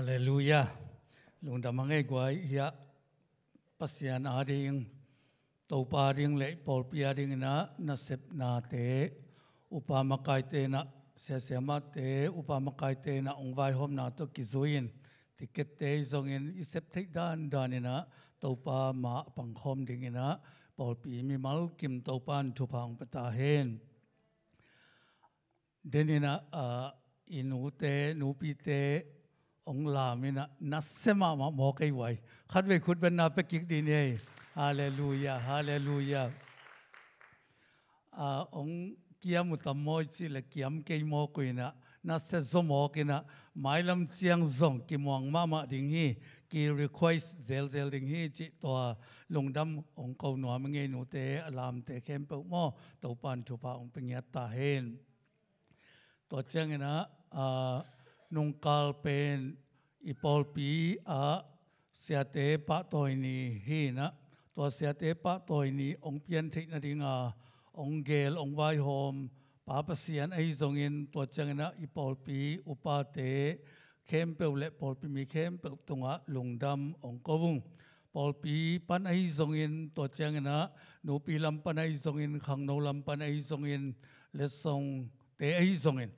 าเลลูยาลุงดำมังเอกว่าอยาพัศยานอาริงตูปาริงเละปอลปอาริงนะนัสเซปนาเตอุปามกายเตนะเสเสมาเตอุปามกายเตนะองไวหอมนาตุกิโซยินติเกตเตยซงเงินอิเซปทิดานดานินะตูปามาปังคอมดิงินะปอลปีมีมัลกิมตูปานทุพังปตาเฮนเดนินะอินูเตนูปีเตองลามินะนัสเซมามาหมอไกไวคัดไวคุดเป็นนาเปกิกดีเนี่ยฮาเลลูยาฮาเลลูยาองเกียมุตมอยสิละเกียมเกยมอกุยนะนัสเซซมอกินะหมายลำเชียงซงกิมองมามาดิงฮีกีรีควสเซลเซลดิงฮีจิตัวลงดำองเกาหนวมเงิหนูเตอลามเตเข้มเปมอตปันทุปาองเป็นยตาเฮนตัวเชียงนะอ่านุ่งกาลเป็นอิปอลปีอาเสียเตปะตอยนีฮีนะตัวเสียเตปะตอยนีองเพียนเทคนาดิงาองเกลองไวโฮมป้าปเสียนไอ้ทรงเินตัวเจังนะอิปอลปีอุปาเตเข้มเปรและปอลปีมีเข้มเปรตรงะลงดำองกบุงปอลปีปันไอ้ทรงเินตัวเจังนะหนูปีลำปันไอ้ทรงเินขังโนลำปันไอ้ทรงเินเลสทรงเตไอ้ทรงเิน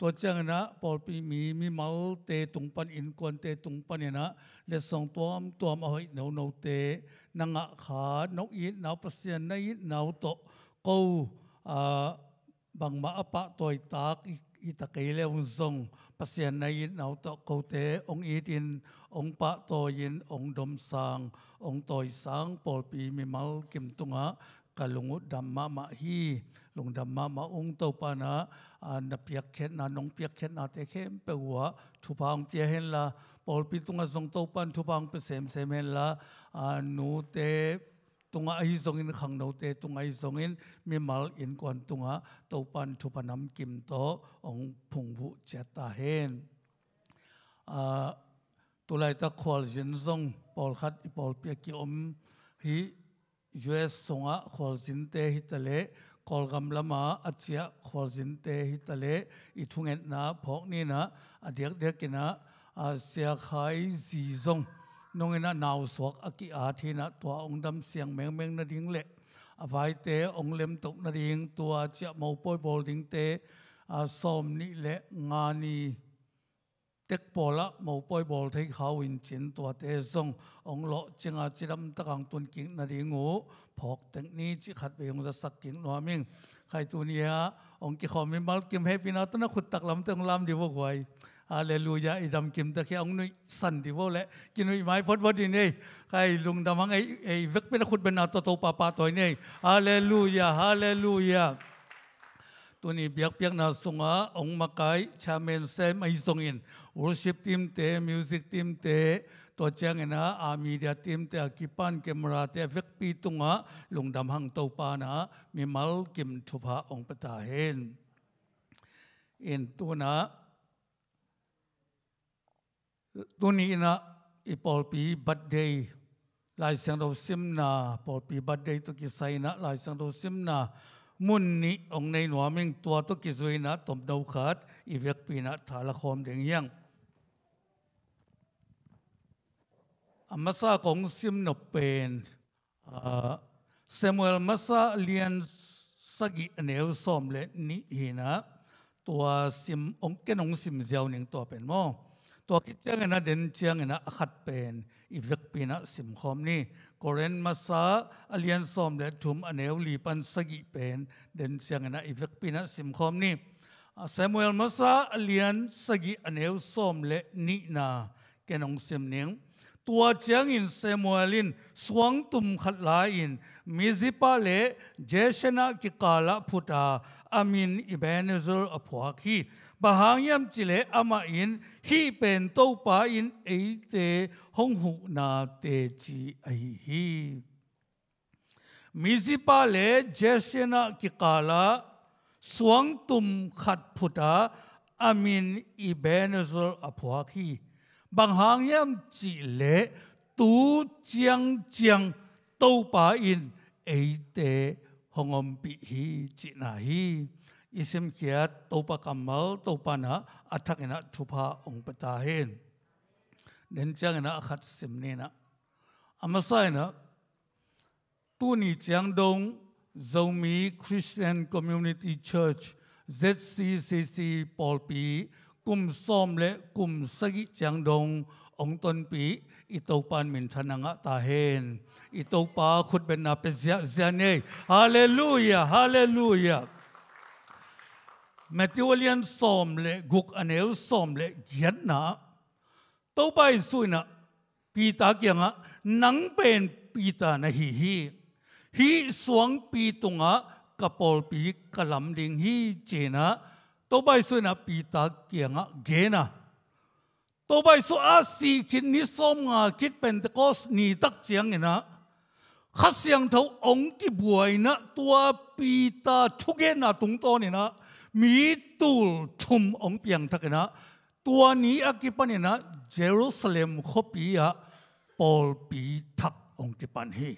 ตัวเจ้านะปอลปีมีมีเมาเตตุงปัน อินกวนเตตุงปันเนี่ยนะ เลสองตัวมตัวมเอาห้หนาเหนาเตนังอะขา นกอีหนาวปเสียนในหนาวโตกูอ่าบังมาอปะตัวตากอีตะเกเลวุนซงปเสียนในหนาวโตกูเต องอีดินองปะตัวยินองดมสางองตอยสางปอลปีมีเมากิมตุงะ ka lungut damma ma hi lung damma ma ung to pa na na piak khet na nong piak khet na te khem pe wa thu pang pye hen la pol pi tunga zong to pan thu pang pe sem sem hen la nu te tunga ai zong in khang no te tunga ai zong in mi mal in kon tunga to pan thu panam kim to ong phung vu che ta hen a tulai ta khol jin zong pol khat i pol pye ki om hi เอสงะขอลสินเตหิตะเลกอลกำลมาอัจฉริยะขอลสินเตหิตะเลอิทุงเอ็นนาพอกนี่นะอเดียกเดียกินะอาเสียขายสีซงนงเอ็นะนาวสวกอกิอาทีนะตัวองดำเสียงแมงแมงนาดิงเละอภัยเตองเล็มตกนาดิงตัวเจ้าเมาปอยบอลดิงเตอาสอมนี่เละงานีเด็กปบละมปอยบอลโที่เขาวินจินตัวเตซงองโลจงอาจิรมตะกังตุนกิงนาดีงูพอกตึงนี้จิขัดไปองจะสักกิงนัวมิงใครตันี้ยองกิขอมีมัลกิมเฮปินาตนะขุดตักลำตึงลำดีวกไวอาเลลูยาอิดำกิมตะแค่องนุยสันดีวกและกินุยไม้พดวดีนี่ใครลุงดำมังไอไอเวกเป็นขุดเป็นนาตโตปาปาตัวนี่อาเลลูยาฮาเลลูยา또니벽벽나송아엉마카이차멘셈아이송인워십팀때뮤직팀때또짱이나아미디아팀때기판케무라테백피뚱아롱담항토파나미말김투파엉파타헨인또나또니나이폴피바데이ลายเสียงเราซิมนาปอปีบัดเดตุกิไซนะลายเสียงเราซิมนามุนนี้องในหนวมิงตัวตุกิสุยนะตมดาวขาดอีเวกปีนะถาละคมเดียงยังอามาซาของซิมนเป็นเซมูเอลมาซาเลียนสกิเนวซอมเลนนี็นะตัวซิมองเกนองซิมเจ้าหนึ่งตัวเป็นมอตัวกิจเจียงนะเดินเจียงนะขัดเป็นอีกสกปีนะสิมคอมนี่กเรนมาซาอเลียนซอมและถุมอเนวลีปันสกิเป็นเดินเจียงนะอีกสกปีนะสิมคอมนี่ซามูเอลมาซาอเลียนสกิอเนวซอมและนีนาแกนองเสมเนียงตัวเจียงอินเซมูเอลินสวงตุมขัดลาอินมิซิปาเลเจชนะกิกาลาพุตาอามินอิเบนเซอร์อพวาคี各行各业，阿妈因欺骗都把因爱的空虚那代之而已。米只巴勒假西那吉阿拉双头哈普达，阿妈因伊本身阿婆阿基，各行各业，都将将都把因爱红红空脾吉拿去。isim kia topa kamal topa na athak ina thupa ong pata hen den chang ina khat sim ne na amasa ina tu ni chang dong zomi christian community church zccc paul p kum som le kum sagi chang dong ong ton pi i to pan min thananga ta hen i to pa khut ben na pe zia zia ne hallelujah hallelujah มทธิวเลียนสอมเลกุกอเนลสอมเลเกียนนะตัวไปสุยนะปีตาเกียงะนังเป็นปีตาในฮีฮีฮีสวงปีตุงะกระปอลปีกะลำดิงฮีเจนะตัวไปสุยนะปีตาเกียงะเกนะตัวไปสุอาสีคินนิสอมะคิดเป็นตกสนีตักเจียงเนะขัสยงเท่าองค์กิบวยนะตัวปีตาทุเกนะตรงโตนี่นะมีตูลชุมองเปียงทักนะตัวนี้อากิปันนะเยรูซาเล็มขบียะปอลปีทักองติปันฮี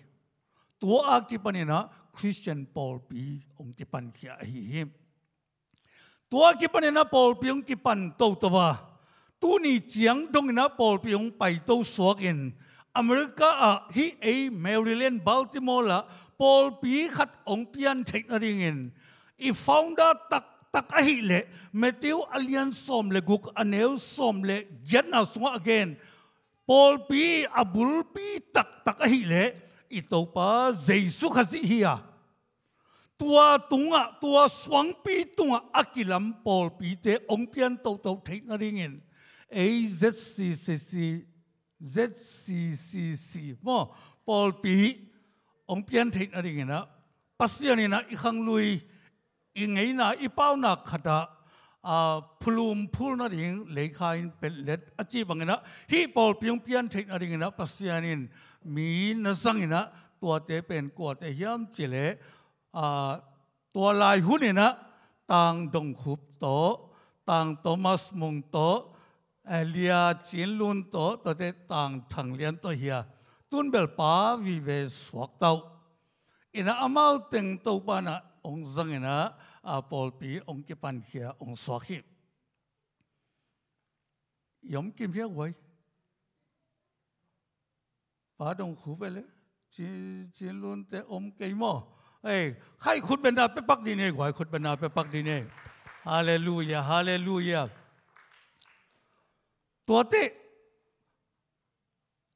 ตัวอากิปันนะคริสเตียนปอลปีองติปันเขียฮีฮิมตัวอากิปันนะปอลปีองติปันโตตัวตัวนี้เจียงดงนะปอลปีองไปโตสวกินอเมริกาอะฮีเอเมริแลนด์บัลติมอร์ละปอลปีขัดองเปียนเทคโนโลยีอิฟาวด์าตัก tak ahi le Matthew alian som le guk aneu som le jet na sunga again Paul pi abul pi tak tak ahi le ito pa Jesus khasi hi tua tunga tua swang pi tunga akilam Paul pi te ong pian tau tau thei na ringin C C mo Paul pi ong pian thei na ringin a pasianina ikhang lui อีไงนะอีเป้านะขดาอ่าพลุมพูนั่นเองเลยขานเป็นเล็ดอาจีบังเงินะฮีปอลเพียงเพียนเทคนั่นเองนะาัสยานินมีนั่งสังเงินะตัวเตเป็นกวดเตยมจิเลอ่าตัวลายหุ่นนะต่างดงขุบโตต่างโตมัสมุงโตเอเลียจินลุนโตตัวเตต่างทางเลียนตัวเฮียตุนเบลป้าวิเวสวกเตาอินะอามาเต็งโตปานะองซังเงินะอาปอลปีองค์กิปันเขียองค์สวดิยมกิมเพียกไว้ป้าดงขูไปเลยจีจีลุนแต่อมเกยมอเอ้ให้คุณบรรดาไปปักดีเนี่ยกว่าคุณบรรดาไปปักดีเนี่ยฮาเลลูยาฮาเลลูยาตัวเต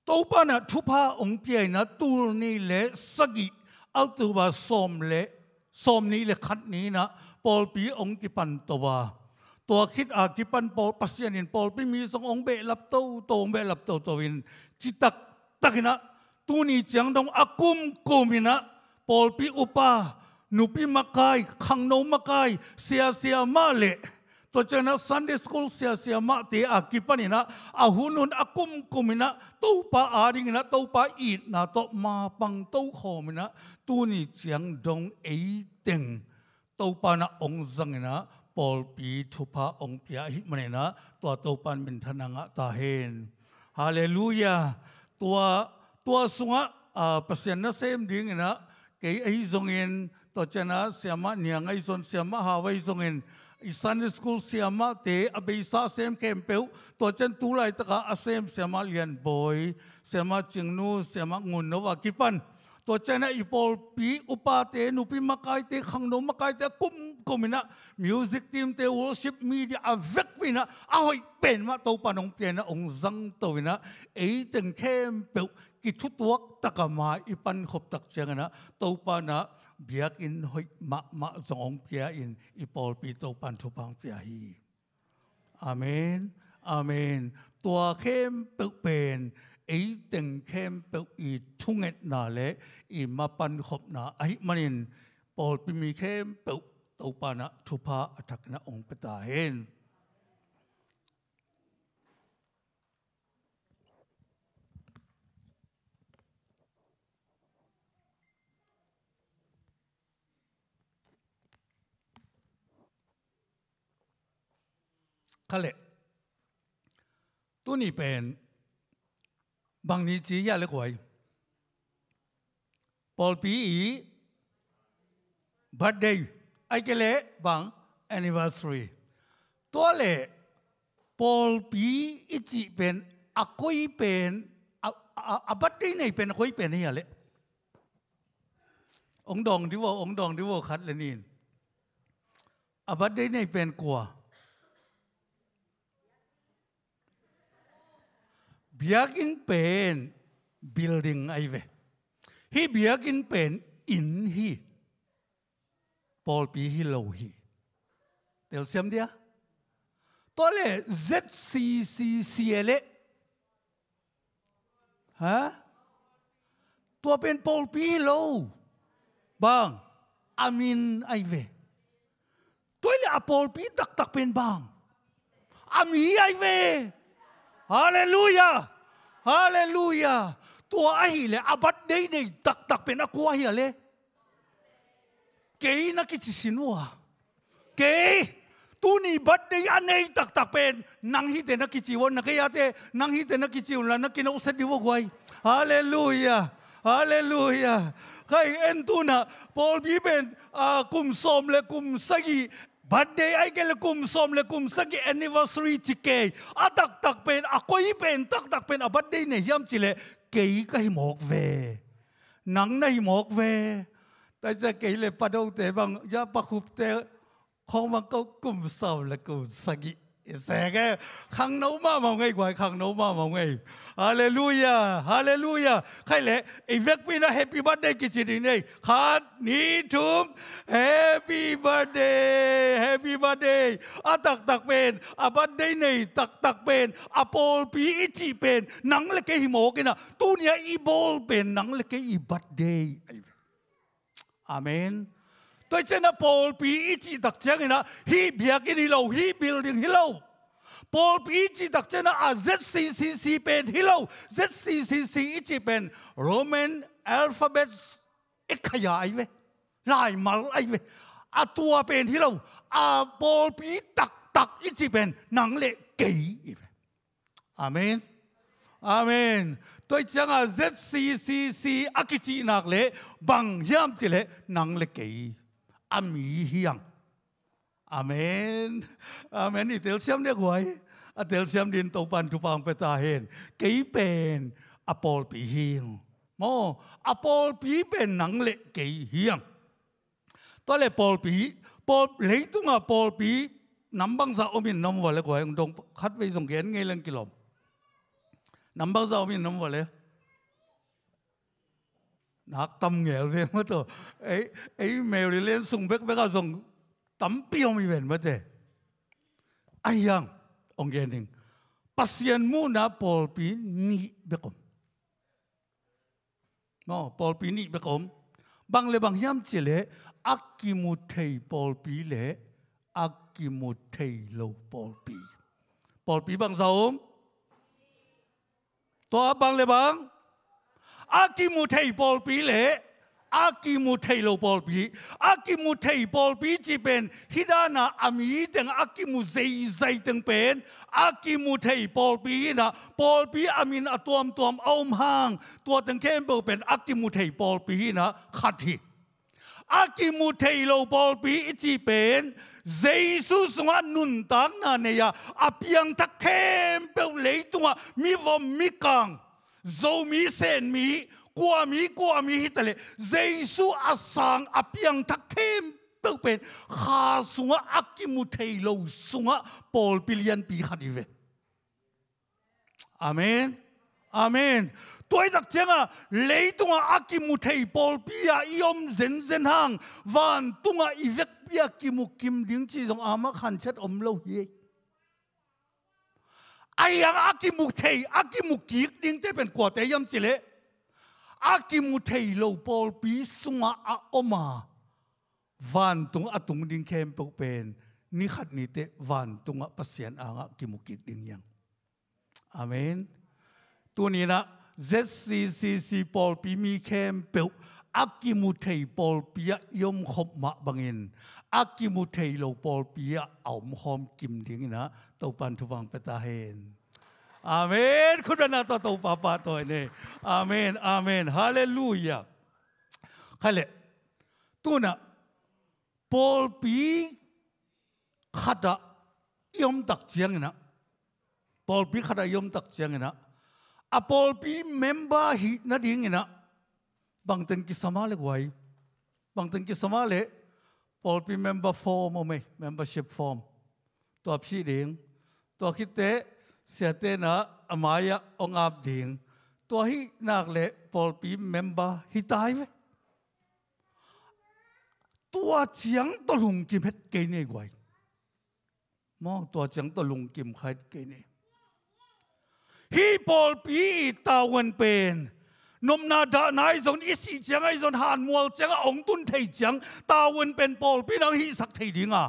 ตัวปานะทุพาองค์เปียนะตูนี่เละสกิเอาตัวมาสมเละส้มนี้เลยคัดนี้นะปอลปีองกิปันตัวตัวคิดอากิปันปอลปัสยานินปอลปีมีสององเบลับเต้าตองเบลับเต้าตัวิน จิตักตักนะตูนี้เจียงดงอากุมกุมินะปอลปีอุปาหนุปีมะกายขังโนมะกายเสียเสียมาเลตัวเจนะซันเดิสกูลเสียเสียมาตีอากิปันินะอาหุนุนอากุมกุมินะตู้ปาอาริงินะตู้ปาอีนะโตมาปังตู้ขอมินะตูนี่เสียงดงเอติงตู้ปานะองซังินะปอลปีทุพาองเปียหิมันินะตัวตู้ปันมินทนังะตาเฮนฮาเลลูยาตัวตัวสุงะอ่าเปอร์เซ็นนะเซมดิ้งนะเกย์ไอซงเงินตัวเจนะเสียมาเนียงไอซนเสียมาฮาวไอซงเงิน isan school siama te abe isa sem kempeu to chen tu lai taka asem siama lian boy siama chingnu siama ngunno wa kipan to chen ipol pi upa te nupi makai te khangno makai te kum kumina music team te worship media avek mina ahoi pen ma to panong pen na ong zang to wina ei teng kempeu ki thutuak taka ma ipan khop tak chengana to pa na เบียกินหอยมะมะสองเปียอินอีปอลปีโตปันทุพังเปียฮีอเมนอเมน ตัวเข้มเปลเป็นอีตึงเข้มเปลอีทุงเอ็ดนาเลอีมาปันขบนาไอ้มันิน ปอลปีมีเข้มเปโตปันะทุพะอัตนาองเปตาเฮ็นลตัวนี้เป็นบางนี้จียาเล็กไว้ปอลปีอีบัดเดย์ไอเกเลบางอ n นนิว r s a รีตัวเล่ปอลปีอิจิเป็นอคุยเป็นอับัดเดย์่เป็นคุยเป็นนี่อะไรองดองที่ว่าองดองที่ว่าคัดเลนินอับัดเดย์่เป็นกลัว in pen building ai ve hi in pen in hi Paul pi hi lo hi tel xem dia to le ZCCCL e. ha tua pen Paul pi lo bang amin ai ve tôi là Paul pi tak tak pen bang ami ai ve Hallelujah! Hallelujah! Tua ahile abad dei nei tak tak pena kua hi ale. Kei na kitsi sinua. Kei tu ni bad dei anei tak tak pen nang hi te na kitsi won na kaya te nang hi te na kitsi la na kina usad di wagwai. Hallelujah! Hallelujah! ใครเอ็นตุนะพอลพี่เป็นกลุ่มสมและกลุ่มสกี birthday ai ke lekum som lekum sagi anniversary chike atak tak pen akoi pen tak tak pen a birthday ne yam chile kei ka himok ve nang na himok ve tại ra kei le padau te bang ya pa pakhup te khong ma ko kum som lekum sagi เสกะขังนมามองไงกว่าขังนมามองไงฮาเลลูยาฮาเลลูยาใครเละไอ้เวกพีนะแฮปปี้บัตเดย์กิจดีเนี่ยขาดนี่ทุมแฮปปี้บัตเดย์ แฮปปี้บัตเดย์ อะตักตักเป็นอะบัตเดย์เนี่ยตักตักเป็นอะโอลปีอิจิเป็น นังเล็กหิโมกินะ ตูเนียอีโบลเป็นนังเล็กอีบัตเดย์อเมน tôi trên là Paul bị ý chỉ đặc trưng là hi bia cái đi lâu hi building hi lâu Paul bị ý chỉ đặc trưng là C C pen hi lâu ZCCC ý chỉ pen Roman alphabet ikhaya ai về lại mal ai về à tua pen hi lâu à Paul bị đặc đặc ý chỉ pen năng lệ kỹ Amen Amen tôi chẳng à, C C akichi à, nak lệ bằng hiam chỉ lệ năng lệ kỹ âm ý hiang amen amen đi tiểu xem đi quay à tiểu xem điên tàu bàn chụp bằng bê ta hên kỹ bền apple bị hiang mô apple bị bền nặng lệ kỹ hiang tôi là apple bị apple lấy à apple bị nắm băng dạo mình nằm vào lấy quay ông đông khát với dòng ghén ngay lên kí lồng nắm băng dạo mình nằm vào lấy 낙담 겔베 뭐또 에이 에이 메릴렌 숭백베가 좀 담비오미 벤 뭐데 아양 onggening pasien mu na polpi ni bekom no polpi ni bekom bang le bang yam chile akimu thei polpi le akimu thei lo polpi polpi bang zaum to bang le bang อากิมุเทยบอลปีเลอากิมุเทยโลบอลปีอากิมุเทยบอลปีจีเป็นฮิดานาอามีตังอากิมุเซยเซยตังเป็นอากิมุเทยบอลปีนะบอลปีอามินอตัวมตัวมอมห้างตัวตังเข้มเบลเป็นอากิมุเทยบอลปีนะขัดทีอากิมุเทโลบอลปีจีเป็นเจสุสวานุนตังนาเนียอพิยังทักเข้มเบลเลยตัวมีวมมีกัง zo mi sen mi qua mi qua mi hi tale jesu asang apiang takhem bơ bên kha sunga akimu thei lo sunga pol pilian pi khadi ve amen amen tôi đặc changa lấy tung kim mu akimu Paul pol pia iom zen zen hang van tunga ivek pia kimu kim kim ding chi dong amak khan chat om lâu hi ไอ้ยังอากิมุเทยอากิมุกิกดิ้งเตเป็นกว่าแต่ยำสิเลอากิมุเทยโลปอลปีสุงอาออมาวันตุงอตุงดิ้งเข้มปกเป็นนิขัดนิเตวันตุงอปัสเซียนอางอากิมุกิกดิ้งยังอเมน ตัวนี้นะ ZCCC ปอลปีมีเข้มเปก aki mu thei pol pia yom khop ma bangin aki mu thei lo pol pia om khom kim ding na to pan thu wang peta hen amen khun na to to papa pa to ne amen amen hallelujah khale na. pol pi khada yom tak chiang na pol pi khada yom tak chiang na a pol pi member hi na ding na บางทั้งกิสมาเลกไว้บางทั้งกิสมาเลกพอลพีเมมเบอร์ฟอร์มโอเมเมมเบอร์ชิพฟอร์มตัวพี่ดิงตัวคิดเตะเสียเตะนะอามายะองอาบดิงตัวฮีนักเละพอลพีเมมเบอร์ฮิตายเวตัวเชียงตะลุงกิมเฮ็ดเกเน่ไว้มองตัวเชียงตะลุงกิมใครเกเน่ฮีพอลปีตาวันเป็นนมนาดานายจนอิสิเจียงไอจนหานมัวเจียงองตุนไทยเจียงตาวันเป็นปอลพี่นังฮีสักไทยดิงอ่ะ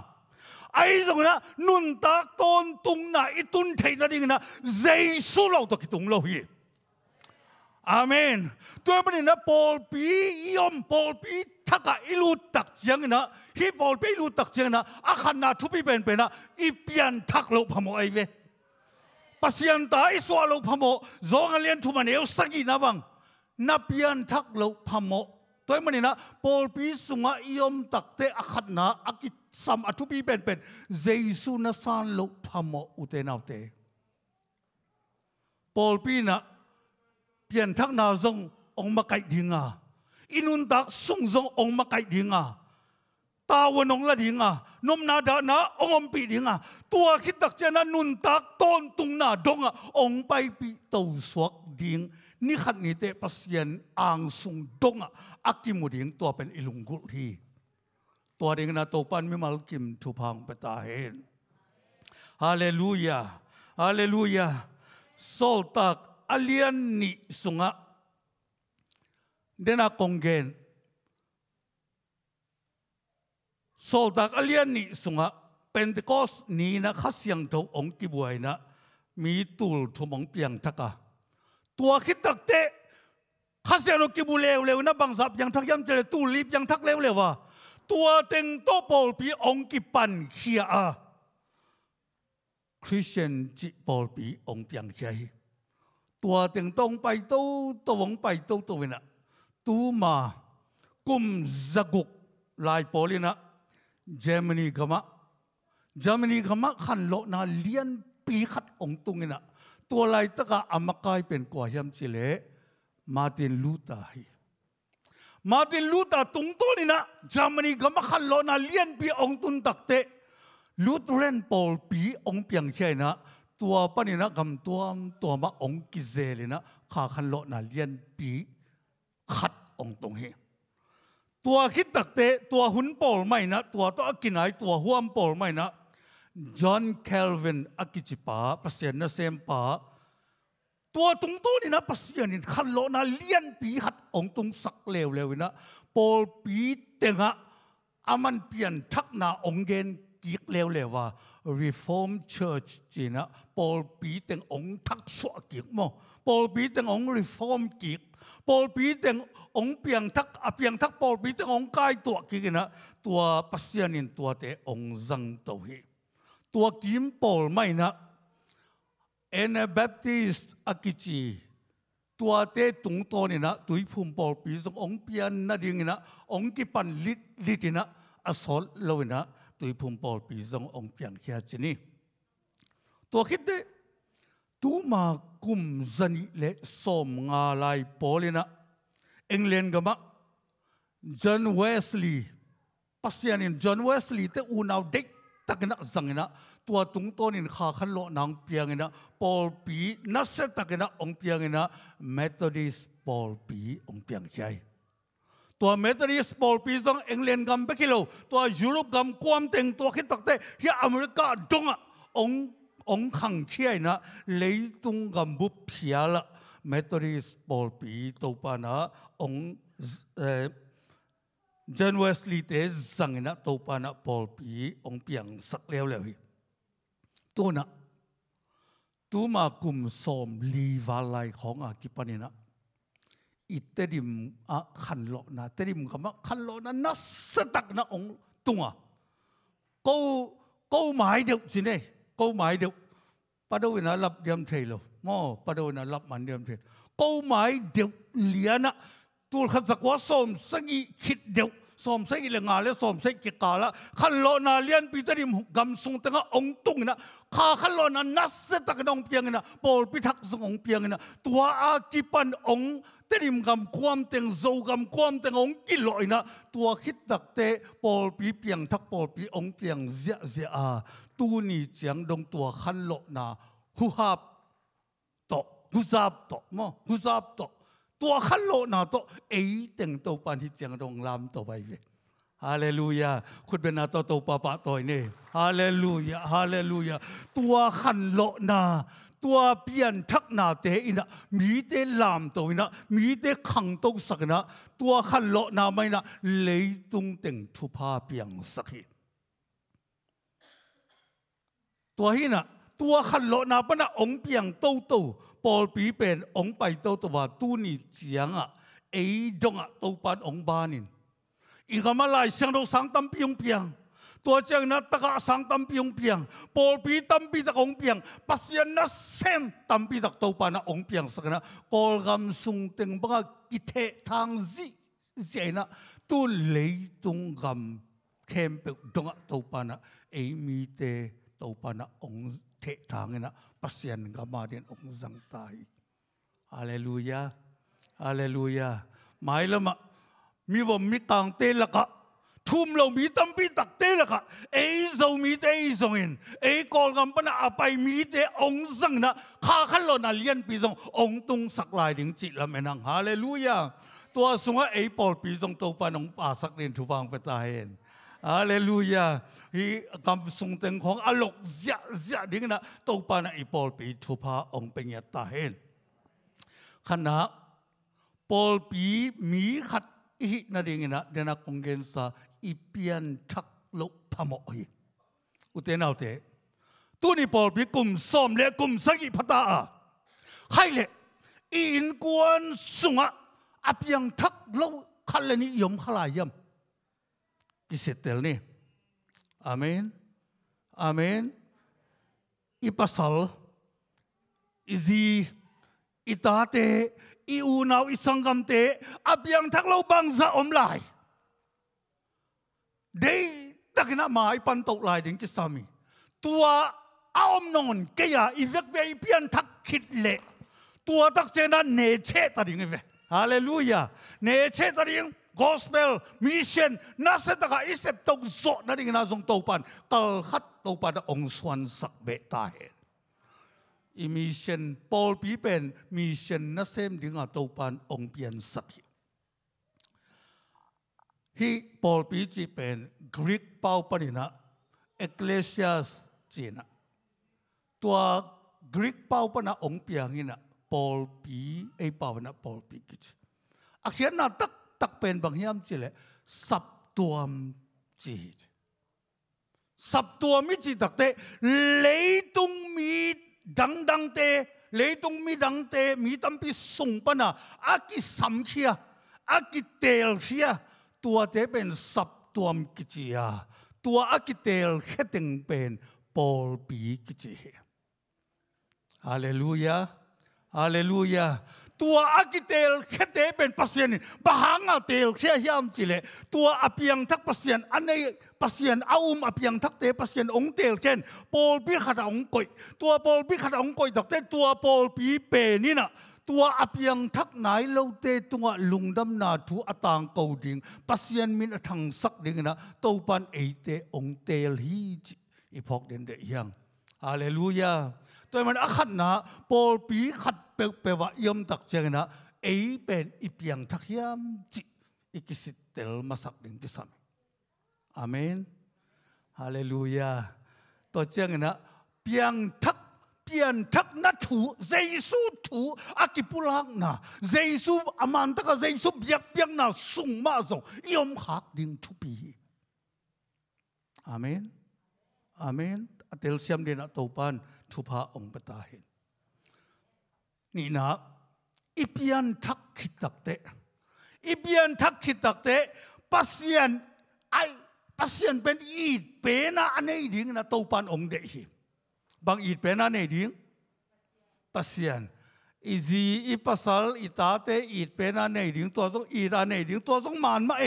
ไอ้สงนะนุนตากตนตุงนะอิตุนเทยนั่นเองนะเจสุเราตะกิตุงเราเฮีอาเมนตัวมันนะปอลปียอมปอลปีทักอิลูตักเจียงนะฮีปอลปีลูตักเจียงนะอาคันนาทุบีเป็นเป็นนะอิเปียนทักเราพมไอเวปัสยันตาอิสวาเราพมโอจงเลียนทุมันเอวสกีนะบังนับยันทักเลวพมตัวมันนี่นะปอลปีสุงอิอมตักเตอขัดนะอากิสัมอทุปีเป็นเป็นเจสุนัสานเลาพมออุเตนเอาเตปอลปีนะเปลี่ยนทักนาซงองมาไกดิงาอินุนตักสุงซงองมาไกดิงาตาวนองละดิงานมนาดานะองอมปีดิงาตัวคิดตักเจนะนุนตักต้นตุงนาดงาองไปปีเตาสวกดิงนี่ขัดนี้เตะปัสเซียนอ่างสุงดงอะอักกิมุดิงตัวเป็นอิลุงกุทีตัวเด็กนาโตปันไม่มาลกิมทุพังปตาเฮนฮาเลลูยาฮาเลลูยาโซตักอเลียนนิสุงะเดนากงเกนโซตักอเลียนนิสุงะเป็นตะกอสนีนะขัาเสียงทอาองค์กิบวยนะมีตูลทมองเปียงทักะตัวคิดตักเตะข้าเสียนกิบุเลวเลวนะบังสับยังทักย่ำเจรตู้ลีบยังทักเลวเลววะตัวเต็งโตโปลปีองกิปันเขียอะคริสเตียนจิปอลปีองเปียงเขียตัวเต็งตรงไปตู้ตัววงไปตู้ตัวเวนะตูมากุมจักุกลายโปลีนะเยอรมนีกมะเยอรมนีกมะขันโลนาเลียนปีขัดองตุงเนะตัวไรตะกะอามกายเป็นกว่าเฮียมจิเลมาตินลูตาฮีมาตินลูตาตุงตัวนี่นะจามนีก็มาขันลอนาเลียนปีองตุนตักเตลูตเรนปอลปีองเพียงเชนะ ตัวปนี่นะกำตัวตัวมาองกิเซเลยนะขาขันลอนาเลียนปีขัดองตรงเฮตัวคิดตักเตตัวหุนปอลไม่นะ ตัวตัวกินไอตัวห่วมปอลไม่นะจอห์นแคลวินอากิจิปะเปเซียนเซมปะตัวตรงตัวนี้นะเปเซียนนี่ขันโลนาเลียนปีหัดองตรงสักเลวเลวนะปอลปีเตงะอามันเปลี่ยนทักนาองเกนกิกเลวเลวว่ารีฟอร์มเชิร์ชจีนะปอลปีเตงองทักสวกิกมั่งปอลปีเตงองรีฟอร์มกิกปอลปีเตงองเปลี่ยนทักอเปลี่ยนทักปอลปีเตงองกายตัวกิกนะตัวเปเซียนนี่ตัวเตองจังตัวเหตัวกิมโอลไม่นะเอนแบปติสอากิจีตัวเตตุงโตนี่นะตุยภูมิปอลปีสององเปียนนัดยิงนะองกิปันลิลิตินะอสอลเลวินะตุยภูมิปอลปีสององเปียงเขียจินี่ตัวคิดเดตูมากุมจันิเลสมงาไลายปอลินะอังเลนกมะจอห์นเวสลีย์ปัศยานินจอห์นเวสลีย์เตอูนาวเด็กตักนักสังกนะตัวตุงต้นีนขาขันโลนางเปียงนะปอลปีนัสตักนะองเปียงนะเมทอดิสปอลปีองเปียงใจตัวเมทอดิสปอลปีสังเอ็งเลนกัมเปกิโลตัวยุโรปกัมควอมเต็งตัวคิดตักเตะเฮีอเมริกาดงอ่ะององขังเชียนะเลยตุงกัมบุปเสียละเมทอดิสปอลปีตัวปานะองเอ่อ John Wesley te rằng na to pa na Paul pi ong piang sak leo leo hi. Tu na tu ma kum som li va lai khong a ki panina. Itte dim a khan lo na te dim kama khan lo na na satak na tung à Câu câu mãi được gì này? Câu mãi được. Bắt đâu là lập điểm thầy lo. Mo bắt đâu là lập màn điểm thầy. Câu mãi được liền á. Tôi khát giặc quá sôm sang y khít được สมเสกิเลงาเลสมเสกิกาละขันโลนาเลียนปีจะดิมกำทรงตงอองตุงนะขาขันโลนานัสเซตักนองเพียงนะปอลพิทักษ์องเพียงนะตัวอาคิปันองเตริมกำความเต็งโซกำความเต็งองกิลอยนะตัวคิดตักเตปอลปีเพียงทักปอลปีองเพียงเจียเจียตูนี่เจียงดงตัวขันโลนาหุฮับโตหุซาบโตมั้งหุซาบโตตัวขั้นโลนาโตเอ๋เต่งโตปันที่เจียงตรงลำตัวไปเวฮาเลลูยาคุณเป็นนาโตโตปะปะตัวนเน่ฮาเลลูยาฮาเลลูยาตัวขันโลนา ตัวเปลี่ยนทักนาเตอินะมีเตลามตัวนะมีเตขังตงสักนะ ตัวขันโลนาไม่นะเลยตุงเต่งทุพาเปียงสักิตัวหินะตัวขันโลนาปนะองเปียงโตโตปอลปีเป็นองไปตัวตัวตูนี่เจียงอ่ะเอ้ดงอ่ะตัวปันองบานินอีกมาลายเสียงดสังตัมพียงพียงตัวเจียงนัตกะสังตัมพียงพียงปอลปีตัมพีจากองพียงปัสยานัสเซมตัมพีจากตัวปันอองพียงสักนะกอลกัมซุงเต็งบังกิเททางซีเจนะตัวเลยตรงกัมเข้มเปิดดงอ่ะตัวปันอ่ะเอมีเตตัวปันอ่ะองเททางนะ pasyan ka ma din ok zang tai hallelujah hallelujah mai la ma mi wo mi tang te la ka thum lo mi tam pi tak te la ka ei zo mi te ei zo in ei kol gam pa na apai mi te ong zang na kha khan lo na lian pi zong ong tung sak lai ding chi la menang hallelujah ตัวสุงะไอ้ปอลปีทรงโตปานองป่าสักเรียนทุบางไปตาเห็นฮาเลลูยาฮีกัมสุงเต็งของอลกเจเจดิ้งนะตัวปานอีปอลปีทุพาองเป็นยตาเห็นขณะปอลปีมีขัดอีนั่นเองนะเดนักองเกนซาอิเปียนทักลุพมอีอุเทนเอาเตตันี้ปอลปีกุมสอมเละกลุมสกิพตาใครเลยอินกวนสุงะอับยังทักลุขั้นเลนิยมขลายยม kisitel ni. Amen. Amen. Ipasal. Izi. Itate. Iunaw isanggamte. Abiyang taklo bang za omlay. Day takina ma ipantok lai din kisami. Tua aom non kaya ivek be ipian tak kit le. Tua tak sena ne che ta ding ve. Hallelujah. Ne che ta ding. gospel mission นาเสว่าอิสเซปตองโซนั่นเองนาจงโตปันเตลฮัดโตปันองสวนสักเบตาเหอิมิชเชนพอลปีเป็นมิชเชนนัาเซมดิงาโตปันองเปียนสักฮีพอลปีจีเป็นกรีกปาวปันินะเอกเลเซียสจีนะตัวกรีกปาวปันะองเปียงนี่นะพอลปีเอปาวนะพอลปีกิจอักเสียนาตักตักเป็นบางยามจิเลสับตัวมจีสับตัวมิจิตักเตเลยตุงมีดังดังเตเลยตุงมีดังเตมีตั้มปีส่งปะนะอากิสัมเชียอากิเตลเชียตัวเตเป็นสับตัวมกิจิยาตัวอากิเตลแค่ตึงเป็นปอลปีกิจิฮาเลลูยาฮาเลลูยาตัวอากิเตลเขเตเป็นปัสเซียนปะหังอาเตลเขียยามจิเลตัวอเปียงทักปัสเซียนอันในปัสเซียนอาอุมอเปียงทักเตปัสเซียนองเตลเช่นโปลปีขัดองกอยตัวโปลปีขัดองกอยดอกเตตัวโปลปีเปนี่นะตัวอเปียงทักไหนเลาเตตุงลุงดำนาทุอตางเกาดิงปัสเซียนมินทังสักดิงนะตปันเอเตองเตลฮีอีพอกเดนเดียงฮาเลลูยาตัวมันอคันนะปอลปีขัดเปกเปวะยมตักเจงนะเอเป็นอีเปียงทักยามจิอีกิสิเตลมาสักดิ่งกิสามอาเมนฮาเลลูยาตัวเจงนะเปียงทักเปียนทักนัทูเยซูทูอากิปุลักนะเยซูอามันตะกะเยซูเบียกเปียงนะสุงมาส่งยมหักดิ่งทุปีอาเมนอาเมนอเตลเซียมเดนอตโตปันทุพาองปตาเห็นนี่นะอิปยันทักขิตักเตอิปยันทักขิตักเตปัสยันไอปัสยันเป็นอีดเปนะอันนี้ดิ่งนะตูปันองเดชิบางอีดเปนะเนี่ยดิ่งปัสยันอีจีอีปัสลอีตาเตอีดเปนะเนี่ยดิ่งตัวสองอีดอะเนี่ยดิ่งตัวสองมันมาเอ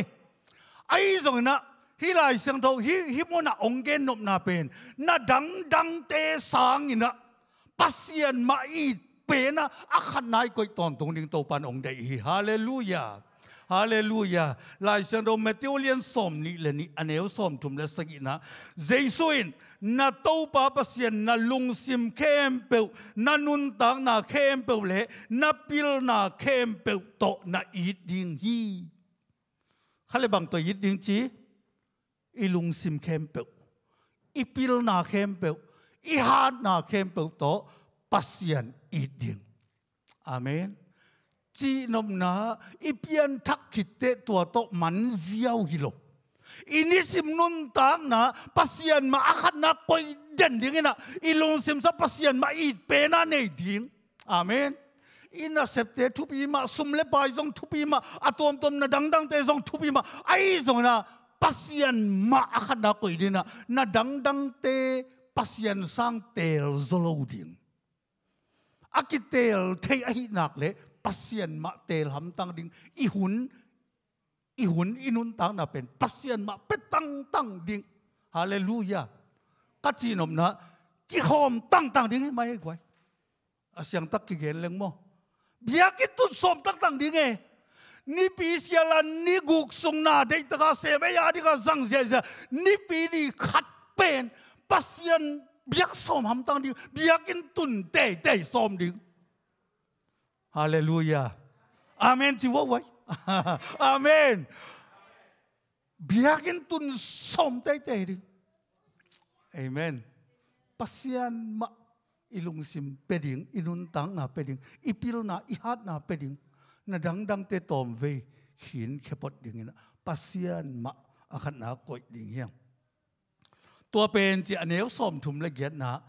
ไอ้สองนะ hi lai sang tho hi hi mo na ong gen nop na pen na dang dang te sang ina pasien ma i pen a khan nai koi ton tung ding to pan ong dei hi hallelujah hallelujah lai sang do meteolian som ni le ni anel som tum le sagi na jesuin na to pa pasien na lung sim kem pe na nun tang na kem pe le na pil na kem pe to na i ding hi khale bang to i ding chi อีลุงซิมเข้มเปวอีปิลนาเข้มเปวอีฮาดนาเข้มเปวโตปัสยันอีดิงอาเมนจีนมนาอีเปียนทักขิเตตัวโตมันเจียวฮิโลอินิสิมนุนตางนะปัสยันมาอาคันนะคอยเด่นดิ่งนะอีลุงซิมซะปัสยันมาอีเปนาเนดิ่งอาเมน intercepte thupima sumle pai zong thupima atom tom na dang dang te zong thupima ai zong na pasian ma akhada ko idina na dangdang te pasian sang tel zoloding akitel thei ahi nak le pasian ma tel ham tang ding ihun ihun inun tang na pen pasian ma petang tang ding hallelujah kachinom na ki hom tang tang ding mai kwai asyang tak ki gen leng mo biak itu som tang tang ding e eh. ni pi sia la ni guk sung na de ta ka se ba ya di ka zang zia zia ni pi di khat pen pasien biak som ham tang di biak in tun te te som di hallelujah amen ti wo wai amen biak in tun som te te di amen pasien ma ilung sim peding inun tang na peding ipil na ihat na peding na dang dang te tom ve hin khepot ding in pasian ma a khan na koi ding hiang tua pen chi aneu som thum le get na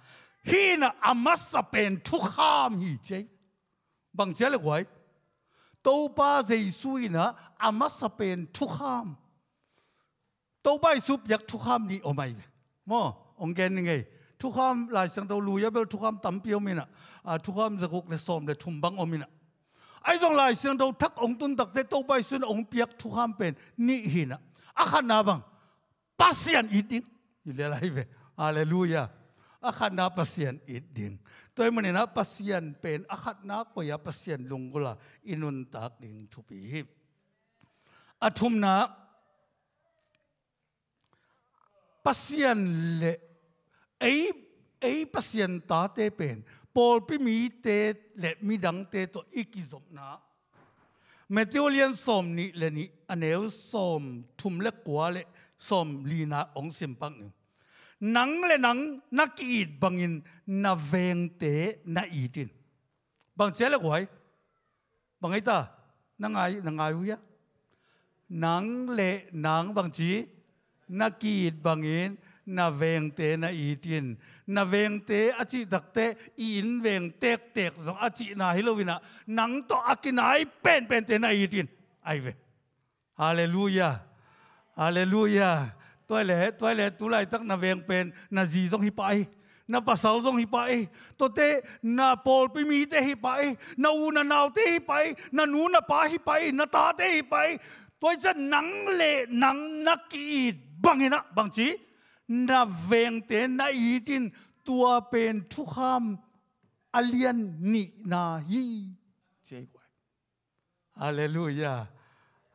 hi na amasa pen thu kham hi che bằng chế là quái tâu ba dây suy na amasa pen thu kham tâu ba sup yak thu kham ni omai mo ông gen ni ngay thu kham lai sang đâu lu ya bel thu kham tam piu mina ah, thu kham zakuk le som le thum bang omina ไอ้ตรงลายเสียงเราทักองตุนตักเตโตไปสุนองเปียกทุกข้ามเป็นนี่หินะอาขันนาบังปัสยันอิดิ้งอยู่เรื่อยไปอาเลลูยาอาขันนาปัสยันอิดิ้งตัวมันเนะปัสยันเป็นอาขันนาก็ยาปัสยันลงกุลาอินุนตักดิ้งทุปีอาทุมนาปัสยันเลไอไอปัสยันตาเตเป็น Paul bị mi tê lệ mi đắng tổ, to iki zom na mẹ tiêu liên som ni lệ ni anh em som thum lệ quá lệ som lì na ông sim bang ni nắng lệ nắng na ki ít bang in na veng tê na ít tin. bằng chế lệ quái bằng ấy ta nang ai nang ai huya nắng lệ nắng bằng chí na ki ít bang in na veng te na itin na veng te achi dakte in veng tek tek zo achi na hilowina nang to akinai pen pen te na itin ai ve hallelujah hallelujah toi le toi le tu lai tak na veng pen na gì zong hi pai na pasal zong hi pai to te na pol pi mi te hi pai na u na nau te hi pai na nu na pa hi pai na ta te hi pai tôi rất nắng lệ nắng nắc kỹ bằng hình ạ bằng chí นับเวงเตนนาอีจินตัวเป็นทุกขามอเลียนนินาฮีเจ๊กวยอาเลลูยา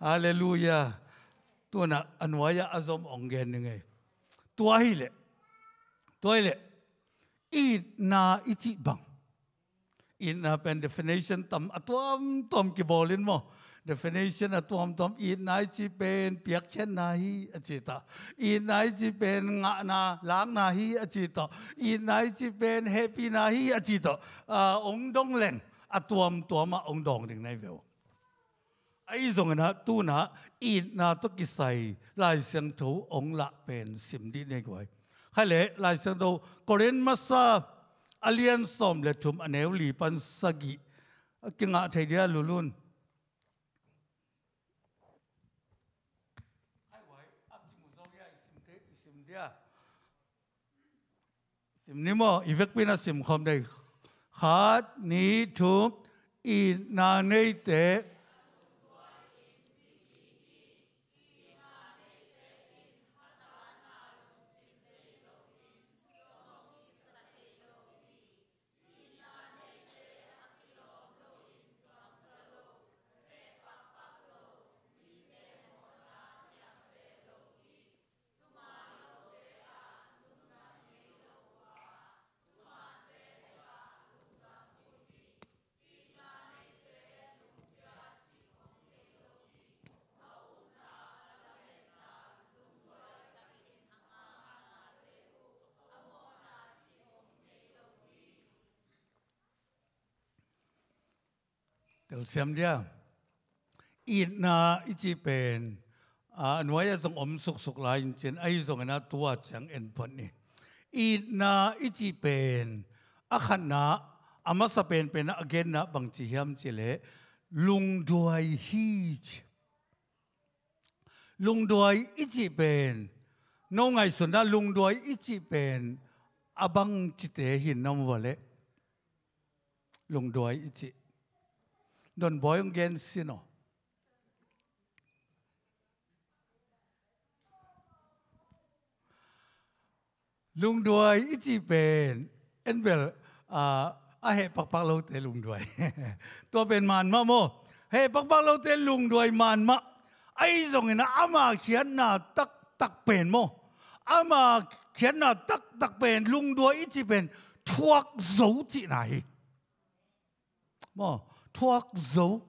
อาเลลูยาตัวน่ะอันวายาอารมณ์องเกนยังไงตัวฮิเลตัวฮิเลอีนาอิจิบังอีนาเป็น definition ตั้มอัวมตัมกี่บอลินมั้ definition ตัวมตอมอีนไยจีเป็นเปียกเช่นนาฮีอจิตาอีนไยจีเป็นงะนาล้างนาฮีอจิตาอีนไยจีเป็นเฮปีนาฮีอจิตาองดงแหลงอตัวมตัวมาองดองหนึ่งในเวลไอ้ทรงนะตู้นะอีนาตุกิใส่ลายเสียงถูองละเป็นสิมดีในกวยใครเละลายเสียงดูกรินมาซาอเลียนสอมเลทุมอเนวลีปันสกิกิงะไทเดียลุลุนิมนิมออีเวกพินสิมคมได้ขาดนี้ทุกอีนานเนเตตลเซียมเดียอีนาอิจิเป็นอันวายส่งอมสุกสุกลายเช่นไอ้ส่งนะตัวจังเอ็นพอนี่อีนาอิจิเป็นอาคันนะอามาสเปนเป็นอเกนนะบางทีเฮมเจเลลุงด้วยฮีจลุงด้วยอิจิเป็นน้องไงสุนะลุงด้วยอิจิเป็นอบังจิเตหินน้ำวะเลลุงด้วยอิจิ넌뭐용겐시노 lung đuôi ít chỉ bền em về à à hệ bắc bắc lâu tê lung đuôi tôi bền màn mà mô hệ bắc bắc lâu tê lung đuôi màn mà ai dùng nó âm mà khiến là tắc tắc bền mô âm mà khiến là tắc tắc bền lung đuôi ít chỉ bền thuốc dấu chị này mô thuak zo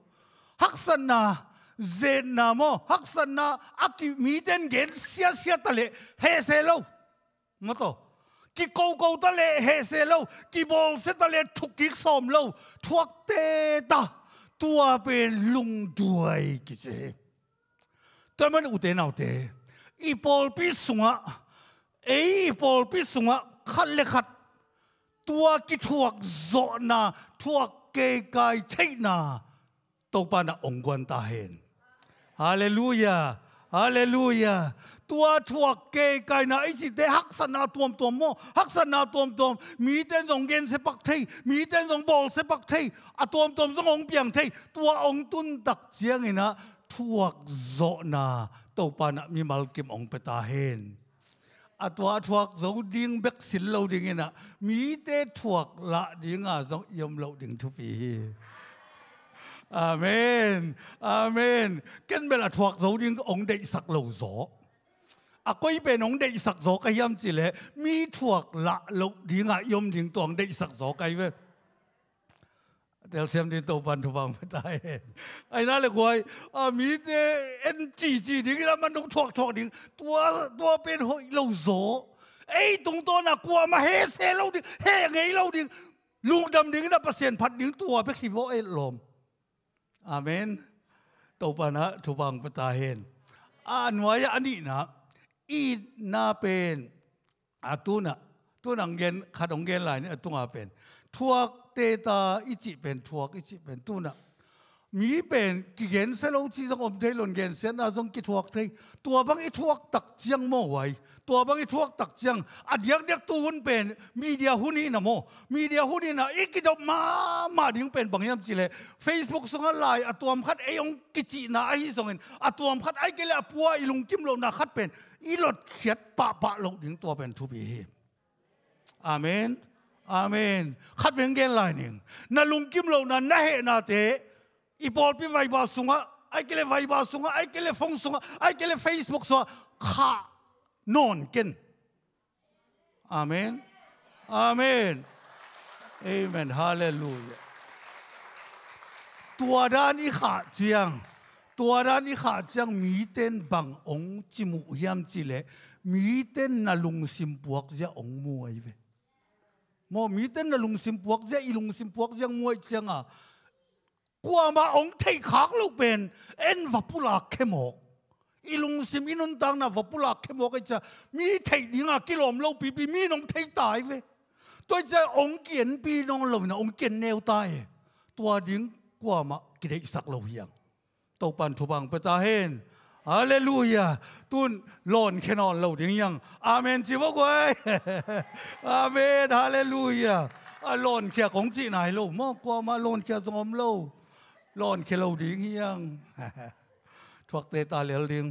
hak san na ze na mo hak san na aki mi ten gen sia sia ta le he se lo mo to ki ko ko ta le he se lo ki bol se ta le thuk ki som lo thuak te ta tua pe lung duai ki che ta man u nào nau te i pol pi sunga e i pol pi sunga khát, le khat tua ki thuak zo na thuak กย์กไยใช่นาตกปานองค์กรตาเห็นฮาเลลูยาฮาเลลูยาตัวทวกเกไกนาไอสิเดฮักสนาตัวมตัวมอฮักสนาตัวมตัวมีแต่สงเกนเสปักเทมีแต่สงบอลเสปักเทอตัวมตัวสงองเปียงเทตัวองตุนตักเจียงนะทวกโจนาตัวปานมีมัลกิมองเปตาเห็น à tua thuộc dấu điên bếc xin lâu điên nghe nà mỹ tế thuộc lạ điên à dấu yếm lâu điên thu phí Amen Amen Kinh bè là thuộc dấu điên ông đệ sạc lâu gió à quay bên ông đệ sạc gió cái yếm chỉ lệ mi thuộc lạ lâu điên à yếm điên tuồng đệ sạc gió cái vậy เซียมดีโตปันทุบังไม่ตายไอ้นั่นเลยคอยมีแต่เอ็นจีจีดิ่งแล้วมันต้องถอกถอกดิ่งตัวตัวเป็นหอยเลลาโซไอ้ตรงตัวน่ะกลัวมาเฮเซเลราดิ่งเฮงไงเลราดิ่งลุงดำดิ่งน่ะเปอร์เซ็นต์ผัดดิ่งตัวเป็ขี้วไอ้ลมอามนโตปันะทุบังไม่ตายเห็นอันวายอันนี้นะอีน่าเป็นอาตุน่ะตัวนังเงินขัดองเงินหลายเนี่ยตัวเป็นทั่วเตตาอิจิเป็นทัวกอิจิเป็นตุนะมีเป็นกิเกนเซลูจีจงอมเทลนเกนเซนอาจงกิทวกเทตัวบางไอทวกตักเจียงโมไวตัวบางไอทวกตักเจียงอเดียกเดียกตูนเป็นมีเดียหุนีนะโมมีเดียหุนีนะอีกิดอมา มาดิ้งเป็นบางยามจิเลเฟซบุ๊กส่งไะไรอตัวมขัดไอองกิจินะไอส่งเงินอตัวมขัดไอเกลอปัวอีลุงกิมโลนะขัดเป็นอีหลดเขียดปะปะลงดิ้งตัวเป็นทุบีเฮอาเมนอาเมนขัดเวงเกลายนิงนั่งลุงกิมเลานั่น่เหนาเตอีปอลพี่ไวบาสุงะไอเกลไวบาสุงะไอเกลฟงสุงะไอเกลเฟซบุ๊กสุงะขานอนกินอาเมนอาเมนเอเมนฮาเลลูยา ตัวด้านอีขาเจียง ตัวด้านอีขาเจียง มีเต้นบังอง จิมุยามจิเลมีเต้นนั่งลุงซิมบวกเจ้าองมวยเวมมีแต่นลุงสิมพวกเจ้อีลุงสิมพวกเจงมวยเจียงอ่ะกว่ามาองค์ไทยขากลูกเป็นเอ็นวับปุลาเขมอกอีลุงสิมินุนตังนะวับปุลาเขมอกไอ้เจะมีไทยดิงอ่ะกิโลมเูกปีปีมีน้องไทยตายเว้ตัวเจะองค์เกียนปีน้องเราเนะองค์เกียนแนวตายตัวดิ้งกว่ามากิเลสสักเราเฮียงตกปันทุบังไปตาเห็นฮาเลลูยาตุนลอนแค่นอนเราถึงยังอาเมนจีบอกไว้อาเมนฮาเลลูยาอาลอนแค่ของจีไหนเรามอกกว่ามาลอนแค่สมเราลอนแค่เราถึงยังทวกเตตาเลียวเลียง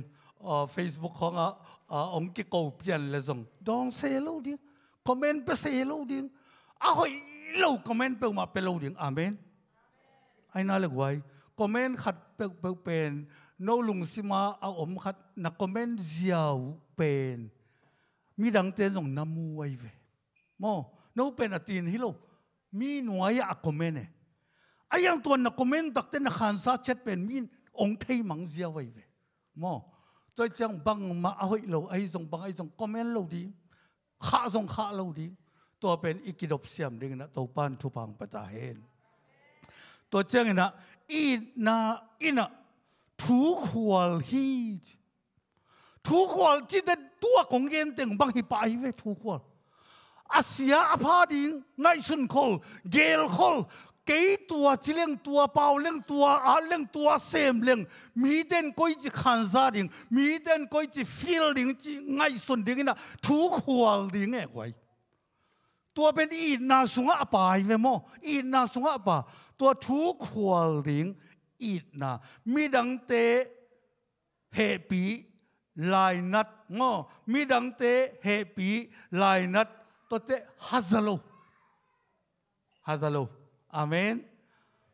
เฟซบุ๊กของอาองค์กิโกเปียนเลยส่งดองเซเราดิงคอมเมนต์ไปเซเราดิงอาหอยเราคอมเมนต์ไปมาเป็นเราดิงอาเมนไอ้น่าเลิกไวยคอมเมนต์ขัดเป็นเป็นโนลุงสิมาเอาอมขัดนักคอมเมนต์เจียวเป็นมีดังเต้นส่งน้ำมวยเวมอโนเป็นอตีนฮิโลมีหน่วยอักคอมเมนต์เนี่ยไอยังตัวนักคอมเมนต์ตักเต้นขันซาเช็ดเป็นมีองเทมังเจียวไว้เวมอตัวจังบังมาเอาให้เราไอ้ทรงบังไอ้ทรงคอมเมนต์เราดีข้าทรงข้าเราดีตัวเป็นอีกิดบเสียมดึงนะตัวปานทุพังปะตาเห็นตัวเจ้าเนี่ยนะอีนาอีนะทุกหัวฮีทุกหัวที่เด็ดตัวของเย็นเต็งบางฮิปไปเวทุกหัวอาเสียอาพาดิงไงสุนคลเกลคลเก่ตัวจิเลียงตัวเปล่าเลียงตัวอาเลียงตัวเซมเลียงมีเดนก็จะขันซาดิงมีเดนก็จะฟิลดิงจีไงสุนดิงนะทุกหัวดิงเอ๋ไว้ตัวเป็นอีนาสุงาปายเวมออีนาสุงาปาตัวทุกหัวดิง ít na mi đăng tế hệ bí lại nát ngô mi đăng tế hệ bí lại nát to tế hazalo hazalo amen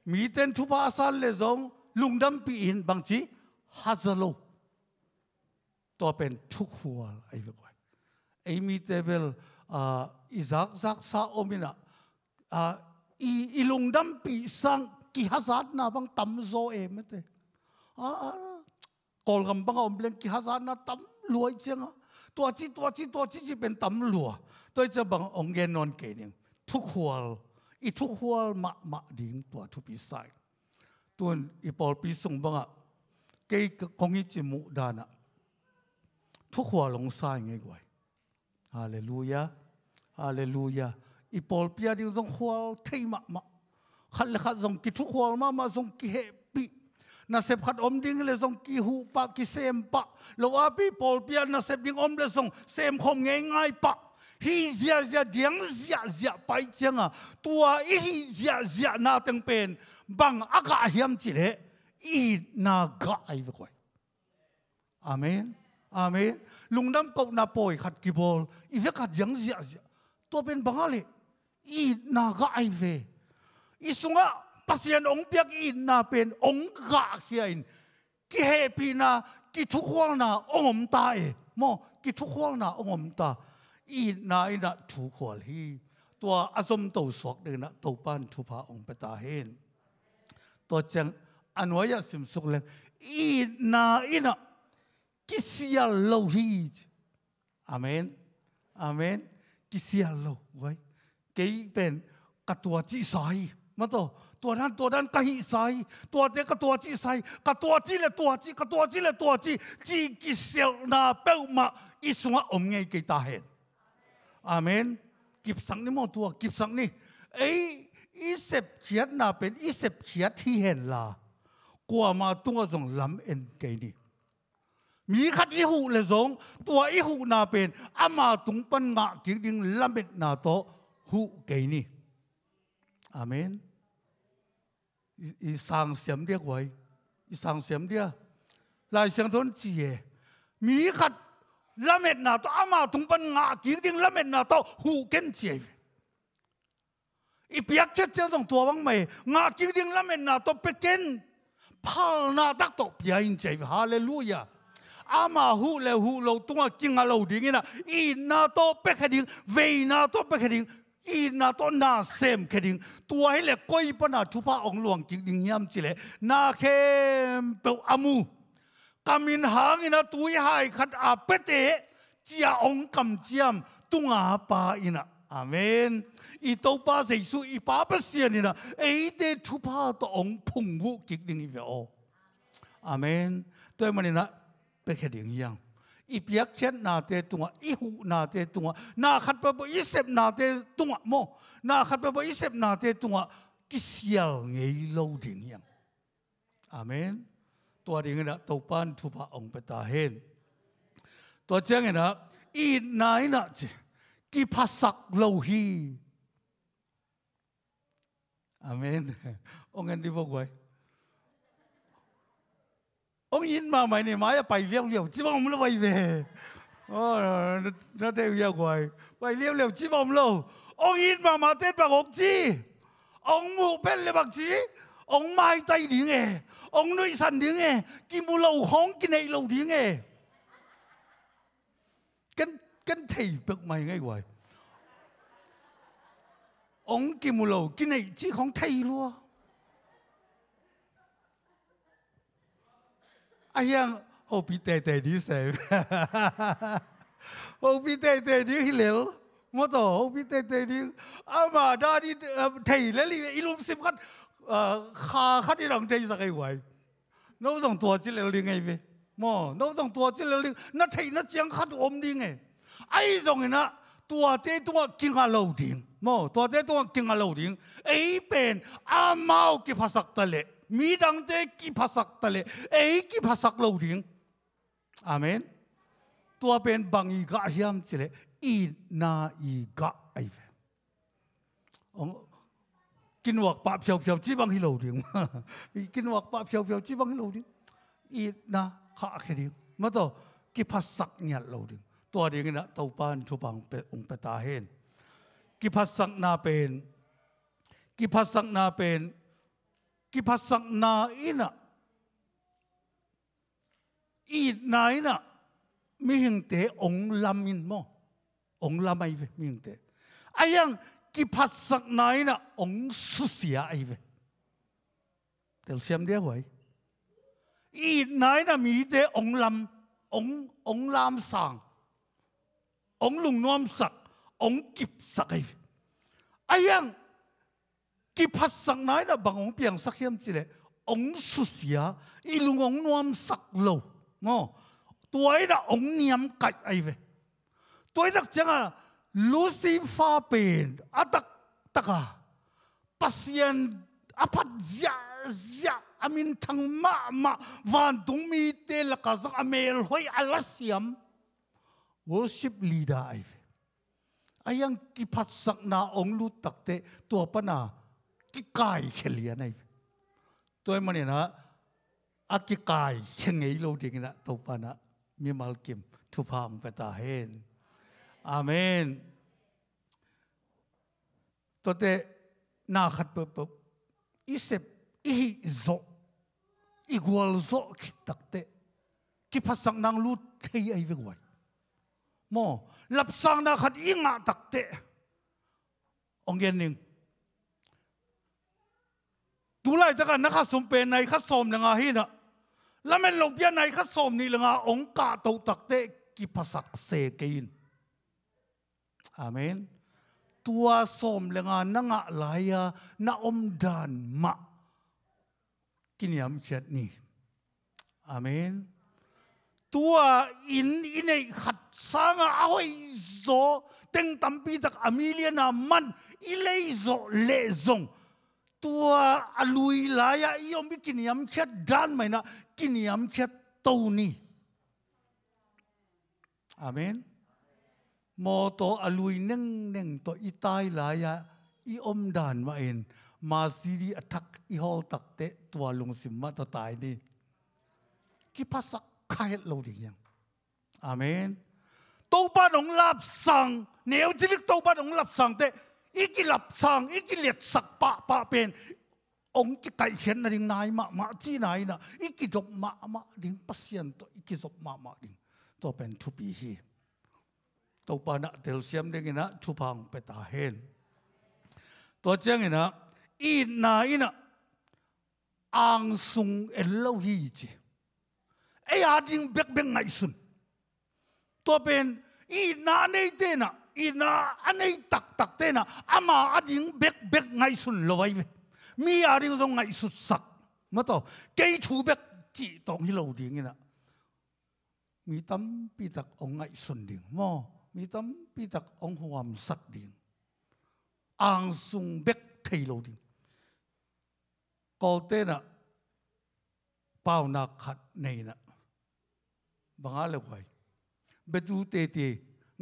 mi tên thu ba san lê giống lung đâm bị in bằng chí hazalo to pen thúc hùa à, ai vậy coi ai mi tế bel à Isaac zak sa omina à i ilung đâm bị sang กิฮัสาดนะบังตัมโซเอมเตกอลกมบังอมเลงนกิฮัสานนะตัมรวยเชียงตัวจีตัวจีตัวจีจีเป็นตัมรวยตัวจะบังองเกนอนเกนิงทุกหัวอีทุกหัวมะมาดิ่งตัวทุปีไซตัวอีปอลปีส่งบังอ่ะเกยกงอิจิมุดานะทุกหัวลงไซไงกวยฮาเลลูยาฮาเลลูยา อีปอลปียดิ่งสงหัวเทมะมะขัดเลขัดส่งกิทุกหัวมามาส่งกิเฮปีนาเสพขัดอมดิ้งเลยส่งกิหูปะกิเซมปะลว่าปีโปลเปียนาเสพดิ้งอมเลยส่งเซมคมง่ายง่ายปะฮีเสียเสียเดียงเสียเสียไปเจียงอ่ะตัวอีเสียเสียนาตึงเป็นบังอากาเยียมจิเลอีนากะไอ้พวกไอ้อาเมนอาเมนลุงน้ำกบนาปยขัดกิบอลอีเวกัดยังเสียเสียตัวเป็นบังอะไรอีนากะไอ้เวอีสุงะปัสยันองเปียกอินนาเป็นองกะเขียนกิเฮปีนากิทุกขวงนาองมตาเอมอกิทุกขวงนาองมตาอีนาอินะถูขวลฮีตัวอาสมตสวกเดนะตปันทุพาองเปตาเฮนตัวจังอันวายสิมสุขเลงอีนาอินะกิเสียโลฮีอเมนอเมนกิเสียโลไว้กิเป็นกตัวจีสายมาตัวตัวนั้นตัวนั้นก็หิใสตัวเด็กก็ตัวจีใสก็ตัวจีเลยตัวจีก็ตัวจีเลยตัวจีจีกิเซลนาเป้ามาอิสวะอมไงกิตาเห็นอามมนกิบสังนี่มอตัวกิบสังนี่ไออิเสบเขียนนาเป็นอิเสบเขียนที่เห็นลากลัวมาตัวจงล้ำเอ็นไกนี่มีขัดอิหูเลยจงตัวอิหูนาเป็นอามาตุงปันงากิดิงล้ำเป็นนาโตหูไกนี่อามมนอีสางเสียมเรียกไว้อีสางเสียมเดียลายเสียงทนเจียมีขัดละเม็ดหนาตัวอามาตุงปันงากีดิ้งละเม็ดหนาตัวหูเก่นเจียอีเปียกเช็ดเจ้าต้องตัวบ้างไหมงากีดิ้งละเม็ดหนาตัวเป็กเก่นพาลนาตักตกเปียอินเจียฮาเลลูยาอามาหูเลหูเราตัวกิงอาเราดิ้งนะอีนาตัวเป็กดิ้งเวนาตัวเป็กดิ้งอีนาต้นนาเซมแค่ดิงตัวให้เหล็กก้อยปนาชุพาองหลวงจิงดิงยำจิเลนาเคมเปีวอามูกามินหางินะตุยหายขัดอาเปเตเจียองกำเจียมตุงอาปาอินะอาเมนอีโตปาเสสุอีปาเปเซียนินะเอเดชุพาตองพุงวุจิกดิงอีเวออาเมนตัวมันนนะเปเแค่ดิงยัง一别天那得动啊，一户那得动啊，那还不不一些那得动啊么？那还不不一些那得动啊，给小爱老定样。阿门。ตัวดิ่งนะตัวปานทุพะองเปตาเห็นตัวเจ้าเนะอีนายนะจีกิพัสักโลหีอเมนองค์เงินดีบอกไว้ ông nhìn mà mày này mãi bảy liêu liều chỉ vòng nó vậy về nó nó theo yêu quầy bảy liêu liều chỉ vòng lâu ông nhìn mà mà tết bằng ông chi ông ngủ bên là bằng chi ông mai tay đi nghe ông nuôi săn đi nghe kim bu lâu hóng cái này lâu đi nghe cân cân thầy bực mày ngay quầy ông kim bu lâu cái này chỉ không thầy luôn 啊样后边弟弟你谁？后边弟弟你去了，我到后边弟弟你阿妈那你提了你一路是看呃下下的人提啥个位？那种多起来了该呗？么那种多起来了，那提那讲下都唔灵哎，哎种个那。ตัวเจ้ตัวกินอาลูดิงโมตัวเจ้ตัวกินอาลูดิงไอ้เป็นอาเมากิพัสักตะเละมีดังเ็กีภาษาตะเลเอ้กีภาษาเราดิ่งอาเมนตัวเป็นบางอีกะฮียมจิเลอีนาอีกะไอเฟกินวกปบเพียวเพียวชีบางฮิโลดิ่งกินวกปบเพียวเพียวชีบางฮิโลดิ่งอีนาขาแค่ดิ่งมาต่อกีภาษาเนี่ยเราดิ่งตัวเดิกันะเต้าปานทุบังเป็องเปตาเฮนกีภาษานาเป็นกีภาษานาเป็นกิพัสักนาอินะอีดนายนะมีหิงเตองลามินมอองลาไมยเวมีหิงเตอายังกิพัสักนายนะองสุเสียไอเวเตลเซียมเดียวไว้อีดนายนะมีเตองลำององลามสังองลุงน้อมสักองกิบสักไอเอายัง ki phát sáng nái là bằng ông biang sắc hiểm chỉ lệ ông su xia y lung ông nuam sắc lâu ngô tuổi là ông niệm cạch ấy về tuổi là chẳng à lucy pha bền à tắc tắc à pasien à phát dạ dạ amin thằng ma ma van tung mi tê là cả giấc amel hoi alasiam worship leader ấy về ayang ki phát sắc na ông lu tắc tê tua pa na กิกายเฉลี่ยในตัวมันเนี่ยนะอักกิกายยังไงโลดีกันนะตัวปานะมีมัลกิมทุพามไปตาเฮนอาเมนตัวเตน่าขัดปุ๊บปุ๊บอิสิบอีโซอีกวอลโซคิดตักเตกิพัสังนังลูทไทยไอ้เวกไวมอลับสังนาขัดอิงาตักเตองเงินหนึ่งูไล่ตะกันนักสมเป็นในขัดสมลังอาหินะแล้วมันหลบยนในขัดสมนี่ลังอาองกาตตักเตกิภาษาเซกินอาเมนตัวสมลังอานังะลายะนาอมดานมะกินยามเช็ดนี่อาเมนตัวอินอินในขัดสังเอาอ้โซเต็งตัมปีจากอเมริกามันอิเลโซเลซงตัวอลุยลายยอมกินยำเช็ดด้านไหมนะกินยำเช็ดตูนี่อามนมอตัอลุยเน่งเน่งตัวอิตายลายอีอมด่านมาเองมาซีดีอทักอีฮอลตักเตตัวลงสิมมาตัวตายนี่กี่ภาษาใครเราดียังอามนตัวป้านองลับสังเหนียวจิลิกตัวป้านองลับสังเตอีกิหลับสางอีกิเลียดสักปะปะเป็นองค์กิไก่เห็นอะไรนายมามาจีนายนะอีกิจบมามาดิ่งปัสยันตัวอีกิจบมามาดิ่งตัวเป็นทุปีฮีตัวปานะเดลเซียมดิ่งนะทุพังไปตาเห็นตัวเจ้งนะอีนายนะอังสุงเอลโลฮีจีไอ้อาดิ่งเบกเบงไงสุนตัวเป็นอีนาเนเตนะ ina anei tak tak te na ama ading bek bek ngai sun loi ve mi aring dong ngai su sak ma to ke thu bek chi tong hi lo ding ina mi tam pi tak ong ngai sun ding mo mi tam pi tak ong huam sak ding ang sung bek thei lo ding ko te na pau na khat nei na banga le kwai bedu te te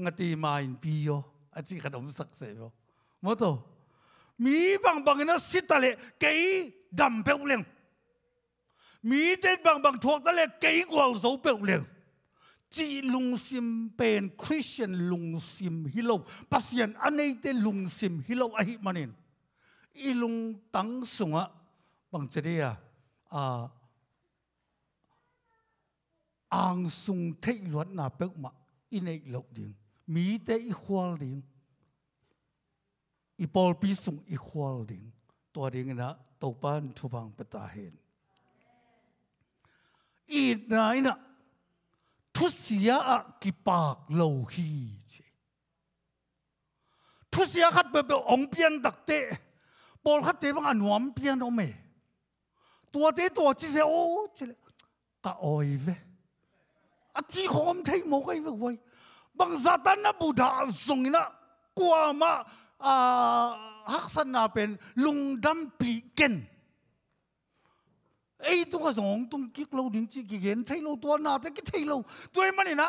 nga ti ma in pi yo a chi khat om sak se yo mo to mi bang bang na sitale ke dam pe uleng mi te bang bang thuộc ta le ke gwal zo pe uleng chi lung sim pen christian lung sim hi hilo pasien anei te lung sim hi hilo a hi manin ilung tang sunga bang chedia a ang sung thei luat na pek ma inei lok ding มีแต่อีควอลดิงอีปอลปิส่งอีควอลดิงตัวเด็กนะตกปัานทุบังปตาเห็นอีนายนะทุสิยอะกิปากเลวฮีทุสิยาขัดเบเบองเปียนดักเตบอลขัดเตบังอันวอมเปียนเอาไหมตัวเตตัวจีเซโอจีเลกะออยเวอะจีหอมเทยโมกัยเวไว bang zatan na buddha song ina kuama uh, ah, haksan na pen lungdam pi ken ai tu ka zong tung kik lo din chi ki gen thai lo to na te ki thai lo tuai mani na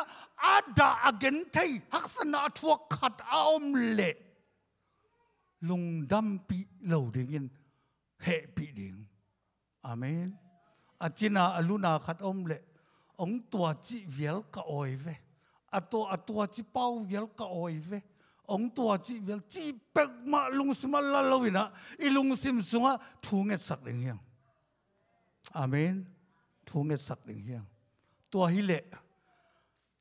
ada agen thai haksan na thua khat aom le lungdam pi lo ding in he pi ding amen achina aluna khat om le ong tua chi vial ka oi ve a to a tua chi pau yel ka oi ve ong tua chi vel chi pek ma lung sima la lowina i lung sim sunga thu nge sak ding hiang amen thu nge sak ding hiang tua hi le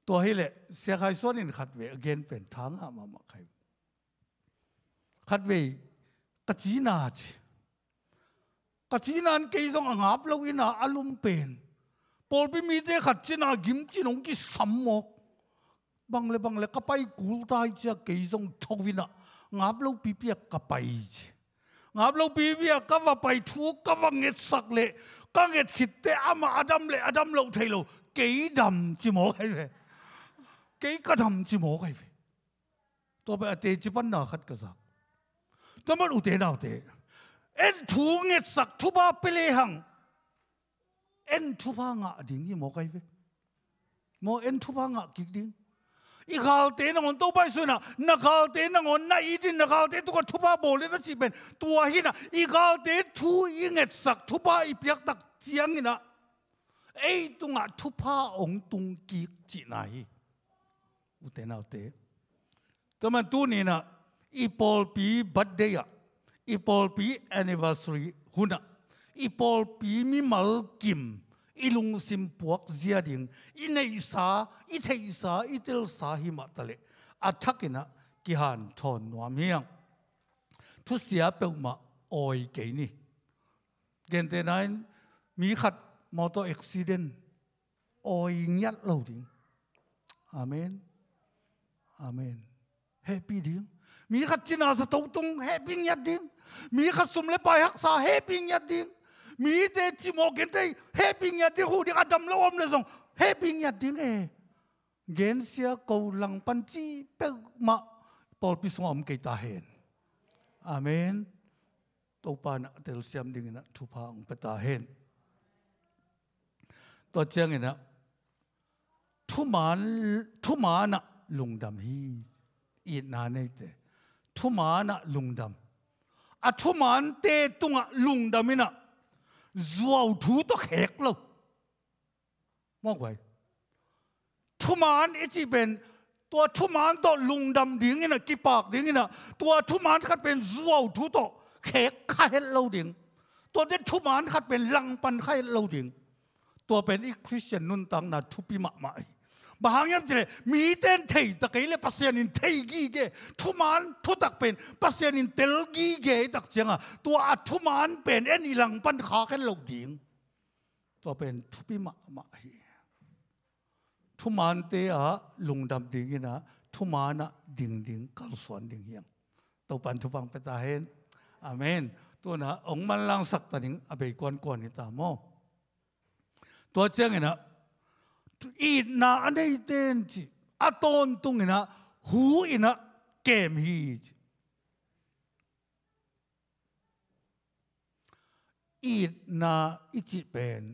tua hi le se khai son in khat ve again pen thang ha ma ma khai khat ve ka chi na chi ka chi nan ke zong angap lowina alum pen pol bi mi de khat chi na gim chi nong ki sam mok bang le bang le ka pai kul tai cha ke jong thok vina ngap lo pi pi ka pai chi ngap lo pi pi ka va pai thu ka va nget sak lệ ka nget khit te âm adam le adam lo thei lo ke dam chi mo kai ve ke ka dam chi mo kai ve to ba te chi pan na khat ka za to man u te na te en thu nget sak thu ba pe le hang en thu ba nga ding hi mo kai ve mo en thu ba nga kik ding อีกาวเตนงตไปสุนะนักาวเตนงนอีดินักาวเตตุกทุบาโบเลนสิเป็นตัวหินะอีกาวเตทูอิงเอสักทุบาอีเปียกตักเจียงนะเอ้ตุงอทุบาองตุงกิจิไนอุเตนาเตแต่มันตัวนี้นะอีปอลปีบัดเดียอีปอลปีแอนนิวซสรีหุนะอีปอลปีมีมัลกิม i lung sim puak zia ding i nei sa i thei sa i tel sa hi ma tale a thakina ki han thon nuam hiang thu sia pe ma oi ke ni gen te nine mi khat moto accident oi nyat lo ding amen amen happy ding mi khat china sa tau tung happy nyat ding mi khat sum le pai hak sa happy nyat ding มีเตทิโมเกนได้เฮปิงยาดิหูดิอาดัมลอมเลยส่งเฮปิงยาดิเงเกนเสียกูหลังปันจีเป็กมาปอลพิสงอมเิตาเห็นอามมนตัวปานเตลเซียมดิเงนะทุพัองเปตาเห็นตัวเจีเงนะทุมาทุมานะลุงดำฮีอีนาเนเตทุมานะลุงดำอะทุมานเตตุงะลุงดำมินะ zuaw thu to khek lo mo kwai thu man e chi ben tua thu man to lung dam ding ina ki pak ding ina tua thu man khat ben zuaw thu to khek kha het lo ding tua de thu man khat ben lang pan kha het lo ding tua ben i christian nun tang na thu pi ma mai บางอย่างเจอมีแต่นทยตะกี้เลยพัศยานินทยกี้เกทุมานทุตักเป็นพัศานินเตลกีเกตักเจงอ่ะตัวอัทุมานเป็นเอ็นอีหลังปันขาแค่หลอกดิงตัวเป็นทุพิมะมาฮีทุมานเตอหลงดำดิงนะทุมานะดิงดิงกังสวนดิงเฮียงตัวปันทุบังเปตาเห็นอเมนตัวนะองมันลังสักตันิงอเบกอนกอนนี่ตามอตัวเจงนะ i na anei ten chi aton tung ina hu ina kem hi chi i na ichi pen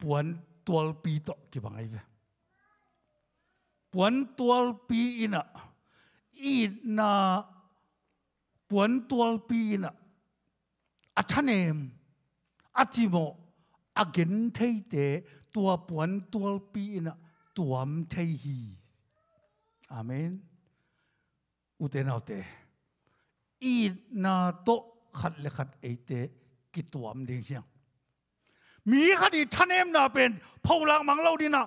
puan tual pi to ki bangai ve puan tual pi ina i na puan tual pi ina athanem atimo agen thei te ตัวปวนตัวปีนะตัวมเทฮีอามนอุเตนเอาเตอีนาโตขัดเลขัดเอเตกิตัวมเดียงเียงมีคดีท่านเอ็มนาเป็นพาลังมังเลาดีนะ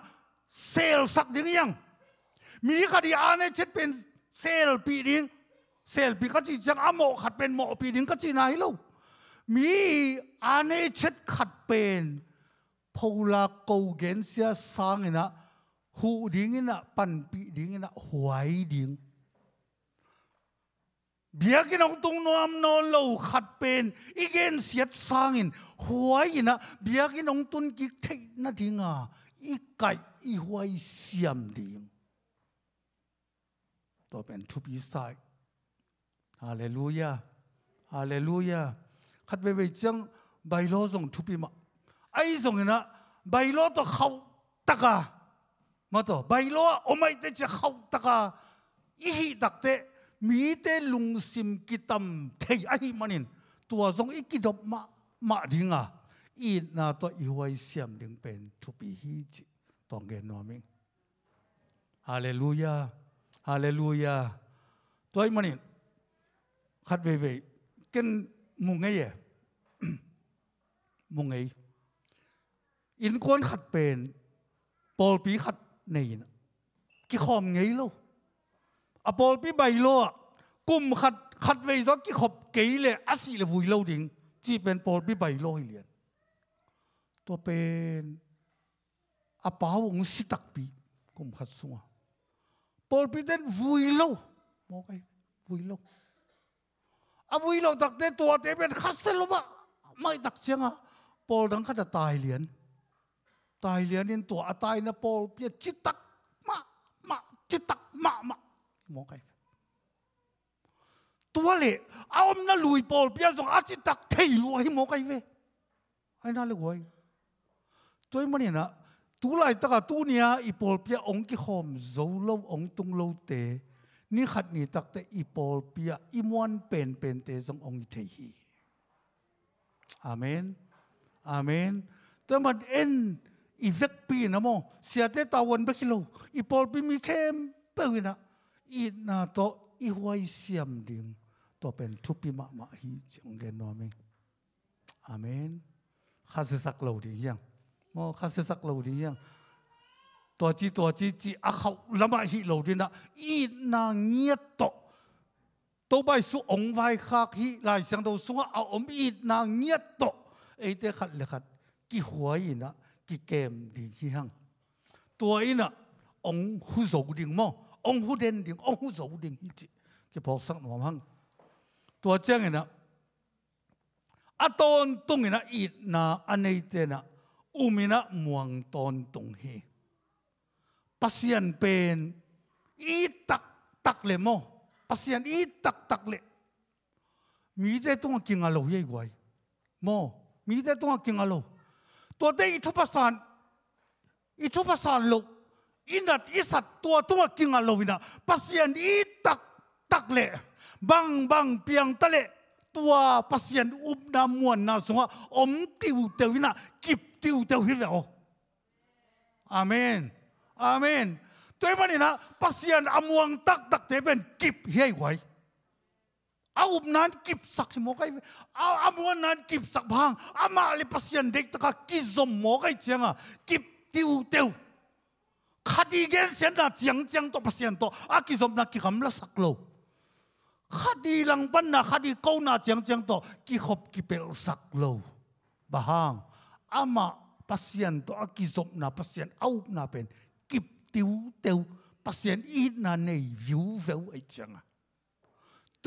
เซลสักเดียงยังมีคดีอาเนชิดเป็น เซลปีดิงเซลปีก็จีจังอโมขัดเป็นโมปีดิงก็จีนายลูกมีอาเนชิดขัดเป็น phola câu gen xia sang ina hu ding ina pan pi ding ina huai ding bia ki nong tung noam no lo khat pen igen siat in huai ina bia ki nong tun ki thei na dinga i kai i huai siam ding to pen thu pi sai hallelujah hallelujah khat ve ve chang bai lo zong thu pi ma ไอ้ส่งนะใบโลตัวเขาตักามาตัวใบโลโอไม่ได้จะเขาตักาอีหตักเตะมีเตลุงซิมกิตัมเทยไอ้มันนินตัวทรงอีกิดบมามาดิงะอีนาตัวอีวัยเสียมดึงเป็นทุปีฮีจิตองเกนนอมิงฮาเลลูยาฮาเลลูยาตัวไอ้มันนินขัดเวเวกินมุงไงเย่มุงไงอินควนขัดเป็นปอลปีขัดในนะกี่ขอมไงล่ะอปอลปีใบโลกุมขัดขัดไว้ซอกกี่ขอบเกยเลยอัศิเลวุยเล่าดิงจีเป็นปอลปีใบโลเลียนตัวเป็นอปาวงสิตักปีกุมขัดสัวปอลปีเต้นวุยเล่ามองไปวุยเล่าอะวุยเล่าตักเต้ตัวเต้เป็นขัดเสนลมาไม่ตักเสียงอ่ะปอลดังขัดตายเลียนตายเลียนินตัวตายนพปลเปียจิตักมามาจิตักมามามองใครตัวเละอาอมนะลุยพอลเปียสงอาจิตักเทลวยมองใครเวไอ้น่าเลวยตัวมันเนี่ยนะตัวไรตะกะตัวเนี้ยอีพอลเปียองค์กิหอมโจลองตุงโลเตนี่ขัดนี่ตักแต่อีพอลเปียอิมวันเป็นเป็นเตสงองค์เทฮีอาเมนอาเมนแต่มันเอ็นอีเวกปีนะโมเสียเตตาวันเบกิโลอีปอลปีมีเข้มเปวินะอีนาโตอีหวยเสียมดิ่งตัวเป็นทุปิมหมาฮีจงเกนอมิงอาเมนข้าศึกสักเหล่าดิยังโมข้าศึกสักเหล่าดิยังตัวจีตัวจีจีอาเขาละมาฮีเหล่าดินะอีนาเงียโตตัวใบสุองไวคักฮีลายเสียงโดสุงเอาอมอีนาเงียโตเอเตขัดเลยขัดกี่หัวอีนะกิเกมดี่ี่ห้องตัวอินะองหุสูดิงมอองหุเด่นดิงองหุสูดิ่งที่กิบอกสักหน่วมห้องตัวเจ้างินะอาตอนตุงเอินะอีน่ะอันนี้เจนะอุมินะมวงตอนตุงเฮปัศยันเป็นอีตักตักเลยมอ่ปัศยันอีตักตักเลยมีเจต้องกินอะไรยั้ไวมอ มีเจต้องกินอะไรตัวเตอิทุปสันอิทุปสันลุกอินัดอิสัตตัวตัวกิงอโลวินะปัสยันอีตักตักเละบังบังเปียงตะเละตัวปัสยันอุบนามวนนาสงะอมติวเตวินะกิบติวเตวินะอาเมนอาเมนตัวมันนี่นะปัสยันอมวงตักตักเตเป็นกิบเฮยไว้อาอุบนั้นกิบสักชิโมกัยอาอามวนนั้นกิบสักพังอามาลิปัสยันเด็กตะกะกิจมโมกัยเจียงอ่ะกิบติวเตียวคดีเกนเสียนดาเจียงเจียงตัวปัสยันตัวอากิจมนักกิคำละสักโลคดีลังปันนะคดีเกานาเจียงเจียงตัวกิขบกิเปลสักโลบ้างอามาปัสยันตัวอากิจมนาปัสยันอาอุบนาเป็นกิบติวเตียวปัสยันอีนาในวิวเววไอเจียงอ่ะ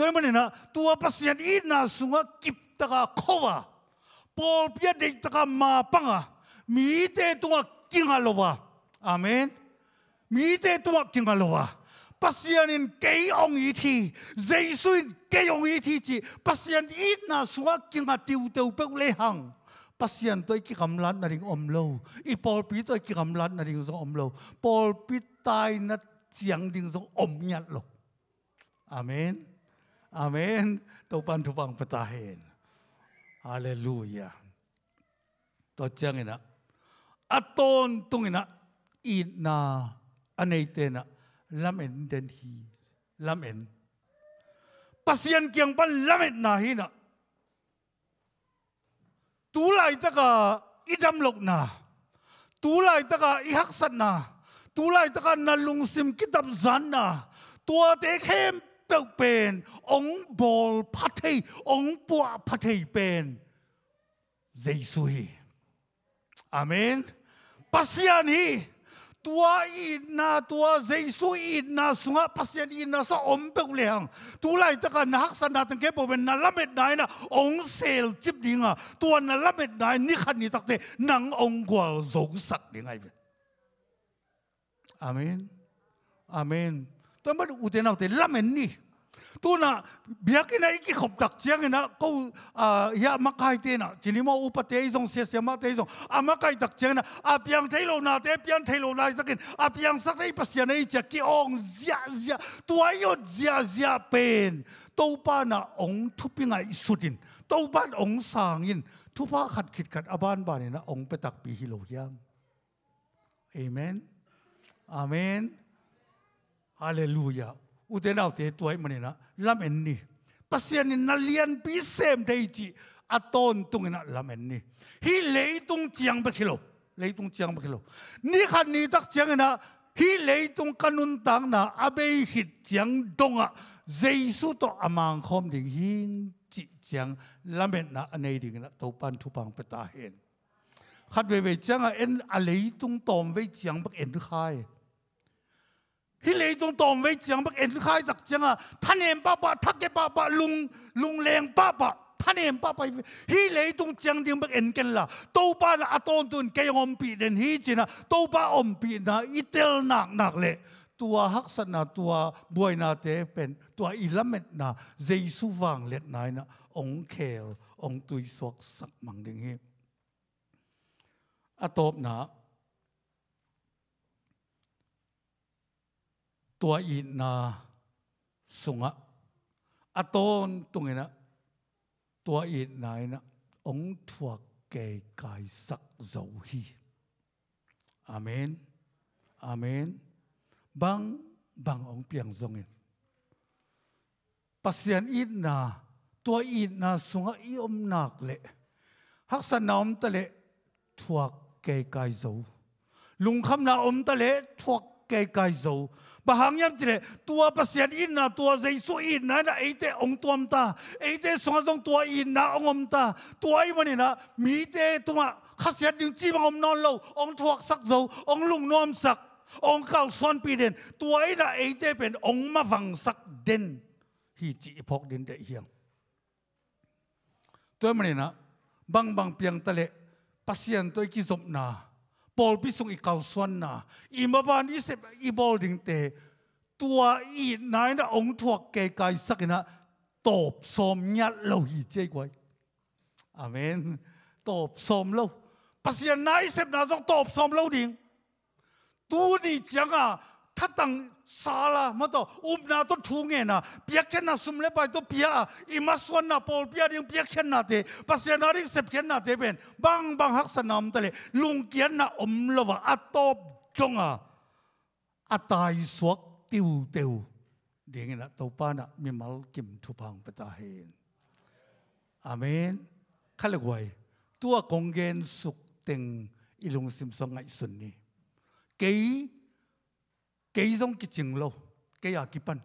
ตัวมันเองนะตัวพัภยันอินาสุงะกิบตะกาควะปอลพิเดกตะกามาปังะมีเตตัวกิงาลวะอามนมีเตตัวกิงาลวะภยันอินเกยองอีทีเจสุนเกยองอีทีจีภยันอินนาสุงะกิงาติวเตวเปกเลหังพัษยันตัวกิกำลันนาริงอมโลอีปอลพีตัวกิกำลันนาริงสอมโลปอลพีตายนัดเสียงดิงสงอมยัดโลอามน Amen. Taupan tupang petahin. Haleluya. Totiang ina. Aton tung ina. Ina anayte na. Lamen den hi. Lamen. pasian kiyang pan lamen na hina. Tulay taka lok na. Tulay taka ihaksan na. Tulay taka nalungsim zan na. Tua te khem เตาเป็นองบอลพัทเทองปัวพัทเทเป็นเจสุฮีอาเมนปัสยานีตัวอีนาตัวเจสุอีนาสุงะปัสยานีนาสอมเปกเลียงตัวไรตะกันนักสนาตังเก็บเป็นนัลเมดไนนะองเซลจิบดิง่ะตัวนัลเมดไนนี่ขันนี่ตักเตนังองกว่าสงสักดิงไงอาเมนอาเมนตัวมันอุเทนเอาแต่ละเมนนี่ตัวน่ะเบียกินไอ้กี่ขบตักเชียงนะก็อ่ายามาไกเ้นะจีนี่มาอุปเทยส่งเสียเสียมาเตยส่งอามาไกตักเชียงนะอาเปียงเทยโลนาเตเปียงเทยโลนาสักกินอาเปียงสักได้ปัสยาในจะกี่องเสียเสียตัวอดเสียเสียเป็นตัวป้าน่ะองทุบยังไงสุดินตัวบ้านองสางินทุพาขัดขิดขัดอาบ้านบ้านเนี่ยนะองไปตักปีฮิโลยังเอเมนอเมนฮาเลลูยาอุตนเอาเตตัวมันนะลำเอ็นนี่ภาษาชนี่นั่นเลียนพิเศษได้จีอาตอนตรงนั้นลำเอ็นนี่ฮิเลยตุงเจียงไปคิโลเลยตุงเจียงไปกิโลนี่ขันนี้ตักเจียงนะฮิเลยตุงกันนุนตังนะอาเบยหิตเจียงดงอ่ะเจสุต่ออมังคอมดิ่งหิงจิเจียงลำเอ็นนะันดิ่งนะตัวปันทุปังไปตาเห็นขัดเวเวเจียงอ่ะเอ็นอะไรตุงตอมเวเจียงบักเอ็นคายฮิเลตรงตอมไว้เจียงบักเอ็นคายจักเจียงอ่ะท่านเอ็มป้าป้าทักเก็บป้าป้าลุงลุงแรงป้าป้าท่านเอ็มป้าไปฮิเลตรงเจียงดิ่งบักเอ็นกันล่ะตัวป้าละอตอนตุนแกยงอมปีเดินฮิจินะตัวป้าอมปีนะอิเตลหนักหนักเลยตัวฮักสนะตัวบวยนาเตเป็นตัวอิลเมตนะเจสุวังเล็ดนายนะองเคลองตุยสวกสักมังดิ่งฮีอตบนะตัวอินาสุงะอตนตรงนี้นะตัวอินายนะองถวกเกยกายสักเจ้าฮีอาเมนอาเมนบางบางองเปียงทรงเองปัสยานอีนนาตัวอีนนาสุงะอีอมนักเละหักสนอมตะเละถวกเกยกายเจ้าลุงคำนาอมตะเละถวกเกยไกโซบาหงยำจีเลตัวเปเสีนอินนะตัวใจสุอินน่นะอเตองตัวมตา เอเตสงสงตัวอินนะองอมตา ตัวไอมันนี่นะ มีเตตัวข้าเสียดงจีบองมนอนเลาองทวกสักโซองลุงนอมสัก องเ้าาซ้อนปีเด่นตัวไอละเอเตเป็นองมาฟังสักเด่นฮีจีพกเดนเดเฮียง ตัวมันนี่นะบางบางเพียงตะเลปัสยันตัวกิสมนา Paul bisung ikau suan na imaban isep đình te tua ít nay na ông ong thuak cái kai na top som nyat lâu hi chei quay amen top som lo pasian nay sẽ na zong top som lo ding tu ni à ถ้าตั้งซาละมาต่ออุบนาตัวทุงเงินะเปียกแค่น่ะสุมเล็บไปตัวเปียอิมาส่วนน่ะพอลเปียดิ่งเปียกแค่น่ะเตะภสษาหนาริกเสพแค่น่ะเตะเป็นบางบางหักสนามทะเลลุงเกียนนาอมลวะอัตโตบจงอ่ะอัตายสวกติวเตวเดี๋ยงนะตัวป้านะมีมัลกิมทุพังปตาเฮนอาเมนขั้นเลยไวตัวกงเกนสุกเต็งอิลุงซิมซองไงสุนนี่เก๋ 계속 기 증로 깨야 기판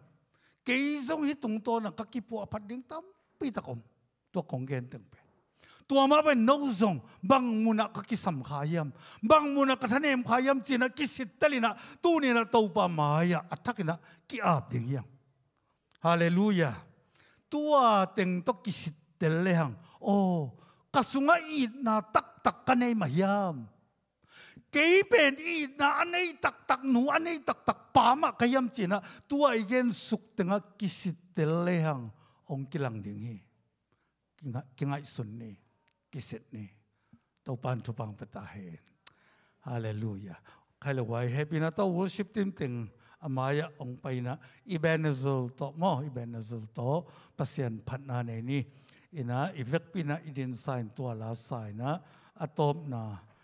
계속 이 동도는 각기 부아 받는 땀 삐다곰 또 공개한 등배 또 아마 배 노송 방문아 각기 삼가염 방문아 가타님 가염 지나 기시달이나 또니나 또바 마야 아타기나 기압 등이야 할렐루야 tua teng to kisit telehang o kasunga i na tak tak kanai mahiam กี่เป็นอีนะอันนี้ตักตักหนูอันนี้ตักตักปามะกยำจีนะตัวเองสุขถึงกกิสิเตเลหังองค์กิลังดิ่งเฮงกิงไอสุนนี่กิสิตนี่ตัวปันทุบังปตาเฮนฮาเลลูยาใครละไว้เฮปีนะตัววอร์ชิปติมติงอามายาองไปนะอีเบนซูลโตมออีเบนซูลโตปัสยันพัฒนาเนนี่อีนะอีเวกปีนะอีดินไซน์ตัวลาไซนะอะตอมนะ